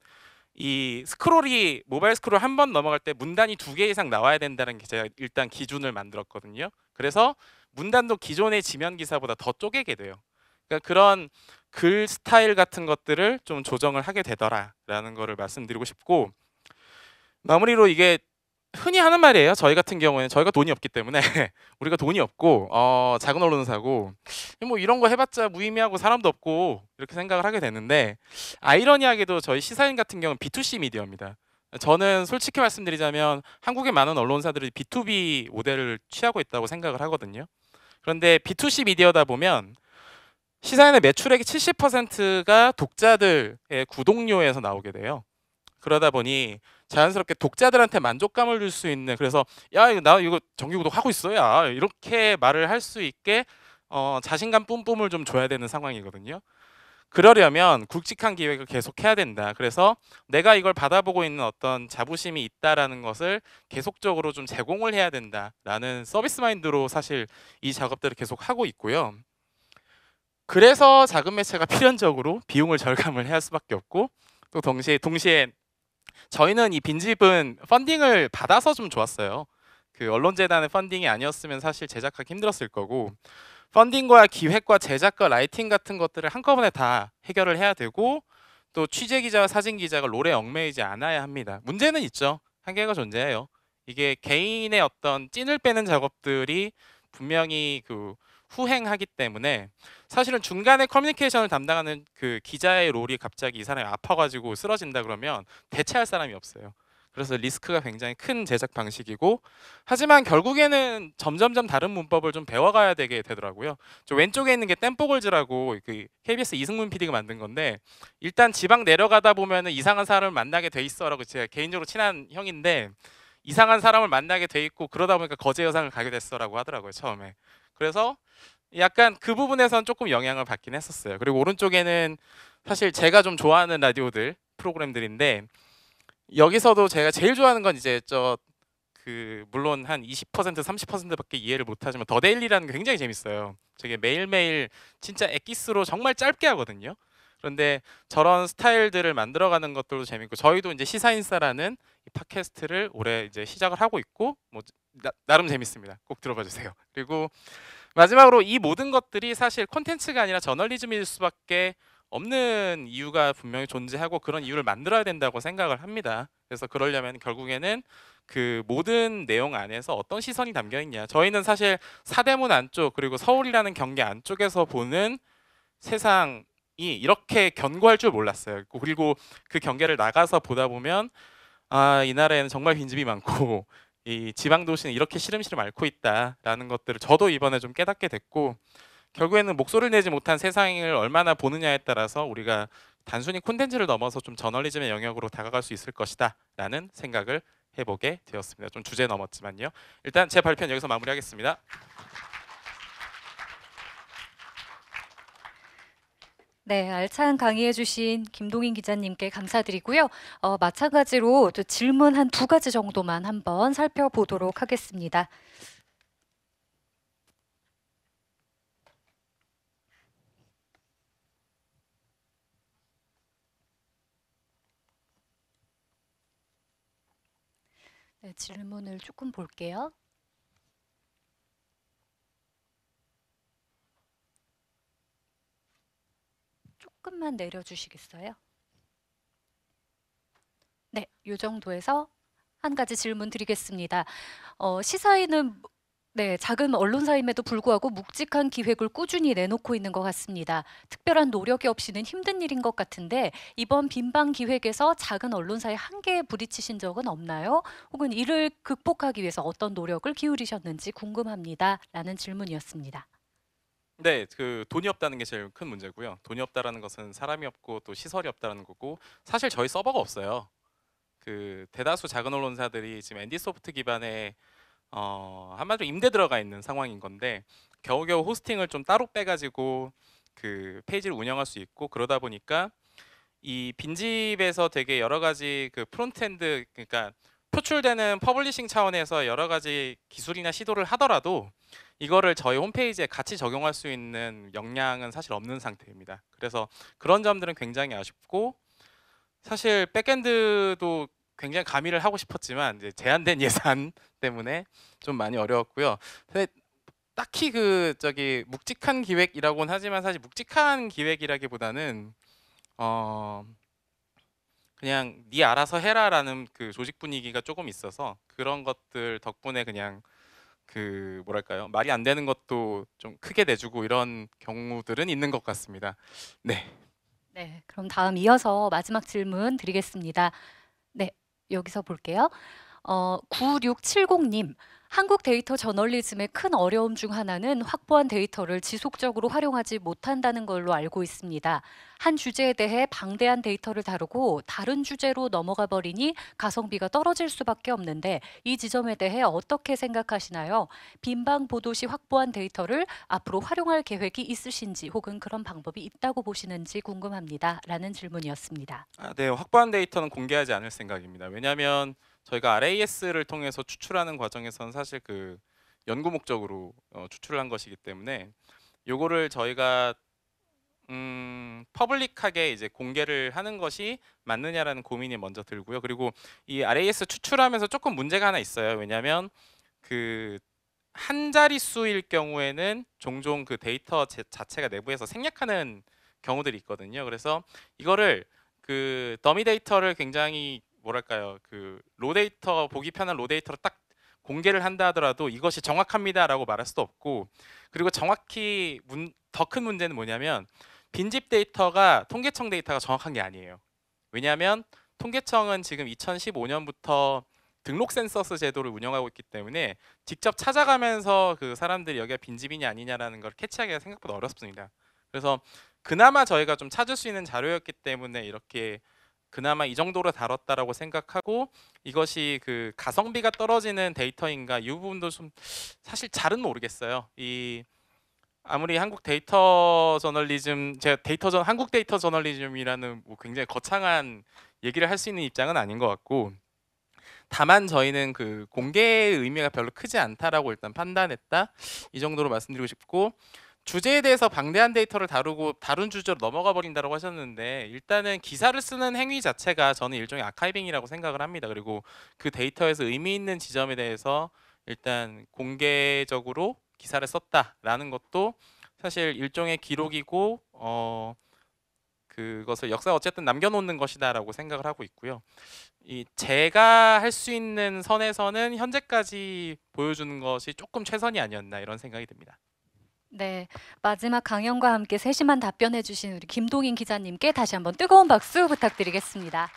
이 스크롤이 모바일 스크롤 한 번 넘어갈 때 문단이 두 개 이상 나와야 된다는 게 제가 일단 기준을 만들었거든요. 그래서 문단도 기존의 지면 기사보다 더 쪼개게 돼요. 그러니까 그런 글 스타일 같은 것들을 좀 조정을 하게 되더라라는 거를 말씀드리고 싶고 마무리로 이게 흔히 하는 말이에요. 저희 같은 경우에는 저희가 돈이 없기 때문에 우리가 돈이 없고 어, 작은 언론사고 뭐 이런 거 해봤자 무의미하고 사람도 없고 이렇게 생각을 하게 되는데 아이러니하게도 저희 시사인 같은 경우는 B2C 미디어입니다. 저는 솔직히 말씀드리자면 한국의 많은 언론사들이 B2B 모델을 취하고 있다고 생각을 하거든요. 그런데 B2C 미디어다 보면 시사인의 매출액의 70%가 독자들의 구독료에서 나오게 돼요. 그러다 보니 자연스럽게 독자들한테 만족감을 줄 수 있는 그래서 야 이거 나 이거 정기 구독 하고 있어야 이렇게 말을 할 수 있게 어, 자신감 뿜뿜을 좀 줘야 되는 상황이거든요. 그러려면 굵직한 기획을 계속 해야 된다. 그래서 내가 이걸 받아보고 있는 어떤 자부심이 있다라는 것을 계속적으로 좀 제공을 해야 된다라는 서비스 마인드로 사실 이 작업들을 계속 하고 있고요. 그래서 자금 매체가 필연적으로 비용을 절감을 해야 할 수밖에 없고 또 동시에 동시에 저희는 이 빈집은 펀딩을 받아서 좀 좋았어요. 그 언론재단의 펀딩이 아니었으면 사실 제작하기 힘들었을 거고 펀딩과 기획과 제작과 라이팅 같은 것들을 한꺼번에 다 해결을 해야 되고 또 취재 기자와 사진 기자가 롤에 얽매이지 않아야 합니다. 문제는 있죠. 한계가 존재해요. 이게 개인의 어떤 찐을 빼는 작업들이 분명히 그 후행하기 때문에 사실은 중간에 커뮤니케이션을 담당하는 그 기자의 롤이 갑자기 이 사람이 아파가지고 쓰러진다 그러면 대체할 사람이 없어요. 그래서 리스크가 굉장히 큰 제작 방식이고 하지만 결국에는 점점점 다른 문법을 좀 배워가야 되게 되더라고요. 저 왼쪽에 있는 게 댐뽀골즈라고 그 KBS 이승문 PD가 만든 건데 일단 지방 내려가다 보면 이상한 사람을 만나게 돼 있어라고 제가 개인적으로 친한 형인데 이상한 사람을 만나게 돼 있고 그러다 보니까 거제 여상을 가게 됐어라고 하더라고요 처음에. 그래서 약간 그 부분에선 조금 영향을 받긴 했었어요. 그리고 오른쪽에는 사실 제가 좀 좋아하는 라디오들 프로그램들인데 여기서도 제가 제일 좋아하는 건 이제 저 그 물론 한 20% 30%밖에 이해를 못하지만 더 데일리라는 게 굉장히 재밌어요. 저게 매일매일 진짜 엑기스로 정말 짧게 하거든요. 그런데 저런 스타일들을 만들어가는 것들도 재밌고 저희도 이제 시사인사라는 팟캐스트를 올해 이제 시작을 하고 있고 뭐 나, 름 재밌습니다. 꼭 들어봐 주세요. 그리고 마지막으로 이 모든 것들이 사실 콘텐츠가 아니라 저널리즘일 수밖에 없는 이유가 분명히 존재하고 그런 이유를 만들어야 된다고 생각을 합니다. 그래서 그러려면 결국에는 그 모든 내용 안에서 어떤 시선이 담겨 있냐. 저희는 사실 사대문 안쪽 그리고 서울이라는 경계 안쪽에서 보는 세상이 이렇게 견고할 줄 몰랐어요. 그리고 그 경계를 나가서 보다 보면 아, 이 나라에는 정말 빈집이 많고 이 지방 도시는 이렇게 시름시름 앓고 있다라는 것들을 저도 이번에 좀 깨닫게 됐고 결국에는 목소리를 내지 못한 세상을 얼마나 보느냐에 따라서 우리가 단순히 콘텐츠를 넘어서 좀 저널리즘의 영역으로 다가갈 수 있을 것이다라는 생각을 해보게 되었습니다. 좀 주제 넘었지만요. 일단 제 발표는 여기서 마무리하겠습니다. 네, 알찬 강의해주신 김동인 기자님께 감사드리고요. 어, 마찬가지로 또 질문 한 두 가지 정도만 한번 살펴보도록 하겠습니다. 네, 질문을 조금 볼게요. 조금만 내려주시겠어요? 네, 이 정도에서 한 가지 질문 드리겠습니다. 어, 시사인은 네, 작은 언론사임에도 불구하고 묵직한 기획을 꾸준히 내놓고 있는 것 같습니다. 특별한 노력이 없이는 힘든 일인 것 같은데 이번 빈방 기획에서 작은 언론사의 한계에 부딪히신 적은 없나요? 혹은 이를 극복하기 위해서 어떤 노력을 기울이셨는지 궁금합니다. 라는 질문이었습니다. 네, 그 돈이 없다는 게 제일 큰 문제고요. 돈이 없다라는 것은 사람이 없고 또 시설이 없다는 거고 사실 저희 서버가 없어요. 그 대다수 작은 언론사들이 지금 엔디소프트 기반의 어, 한마디로 임대 들어가 있는 상황인 건데 겨우겨우 호스팅을 좀 따로 빼가지고 그 페이지를 운영할 수 있고 그러다 보니까 이 빈집에서 되게 여러 가지 그 프론트엔드 그러니까 표출되는 퍼블리싱 차원에서 여러 가지 기술이나 시도를 하더라도 이거를 저희 홈페이지에 같이 적용할 수 있는 역량은 사실 없는 상태입니다. 그래서 그런 점들은 굉장히 아쉽고 사실 백엔드도 굉장히 가미를 하고 싶었지만 이제 제한된 예산 때문에 좀 많이 어려웠고요. 딱히 그 저기 묵직한 기획이라고는 하지만 사실 묵직한 기획이라기보다는 어 그냥 네 알아서 해라라는 그 조직 분위기가 조금 있어서 그런 것들 덕분에 그냥 그 뭐랄까요 말이 안 되는 것도 좀 크게 내주고 이런 경우들은 있는 것 같습니다. 네. 네, 그럼 다음 이어서 마지막 질문 드리겠습니다. 여기서 볼게요. 어, 9670님 한국 데이터 저널리즘의 큰 어려움 중 하나는 확보한 데이터를 지속적으로 활용하지 못한다는 걸로 알고 있습니다. 한 주제에 대해 방대한 데이터를 다루고 다른 주제로 넘어가 버리니 가성비가 떨어질 수밖에 없는데 이 지점에 대해 어떻게 생각하시나요? 빈방 보도시 확보한 데이터를 앞으로 활용할 계획이 있으신지 혹은 그런 방법이 있다고 보시는지 궁금합니다. 라는 질문이었습니다. 아, 네, 확보한 데이터는 공개하지 않을 생각입니다. 왜냐하면 저희가 RAS를 통해서 추출하는 과정에서는 사실 그 연구 목적으로 어, 추출한 것이기 때문에 요거를 저희가 음, 퍼블릭하게 이제 공개를 하는 것이 맞느냐라는 고민이 먼저 들고요. 그리고 이 RAS 추출하면서 조금 문제가 하나 있어요. 왜냐하면 그 한 자릿수일 경우에는 종종 그 데이터 자체가 내부에서 생략하는 경우들이 있거든요. 그래서 이거를 그 더미 데이터를 굉장히 뭐랄까요 그 로데이터 보기 편한 로데이터로 딱 공개를 한다 하더라도 이것이 정확합니다라고 말할 수도 없고 그리고 정확히 더 큰 문제는 뭐냐면 빈집 데이터가 통계청 데이터가 정확한 게 아니에요. 왜냐하면 통계청은 지금 2015년부터 등록 센서스 제도를 운영하고 있기 때문에 직접 찾아가면서 그 사람들이 여기가 빈집이냐 아니냐라는 걸 캐치하기가 생각보다 어렵습니다. 그래서 그나마 저희가 좀 찾을 수 있는 자료였기 때문에 이렇게 그나마 이 정도로 다뤘다라고 생각하고 이것이 그 가성비가 떨어지는 데이터인가 이 부분도 좀 사실 잘은 모르겠어요. 이 아무리 한국 데이터 저널리즘 제가 데이터 전 한국 데이터 저널리즘이라는 뭐 굉장히 거창한 얘기를 할 수 있는 입장은 아닌 것 같고 다만 저희는 그 공개의 의미가 별로 크지 않다라고 일단 판단했다 이 정도로 말씀드리고 싶고 주제에 대해서 방대한 데이터를 다루고 다른 주제로 넘어가 버린다고 하셨는데 일단은 기사를 쓰는 행위 자체가 저는 일종의 아카이빙이라고 생각을 합니다. 그리고 그 데이터에서 의미 있는 지점에 대해서 일단 공개적으로 기사를 썼다라는 것도 사실 일종의 기록이고 어 그것을 역사 어쨌든 남겨놓는 것이다라고 생각을 하고 있고요. 이 제가 할 수 있는 선에서는 현재까지 보여주는 것이 조금 최선이 아니었나 이런 생각이 듭니다. 네, 마지막 강연과 함께 세심한 답변해 주신 우리 김동인 기자님께 다시 한번 뜨거운 박수 부탁드리겠습니다.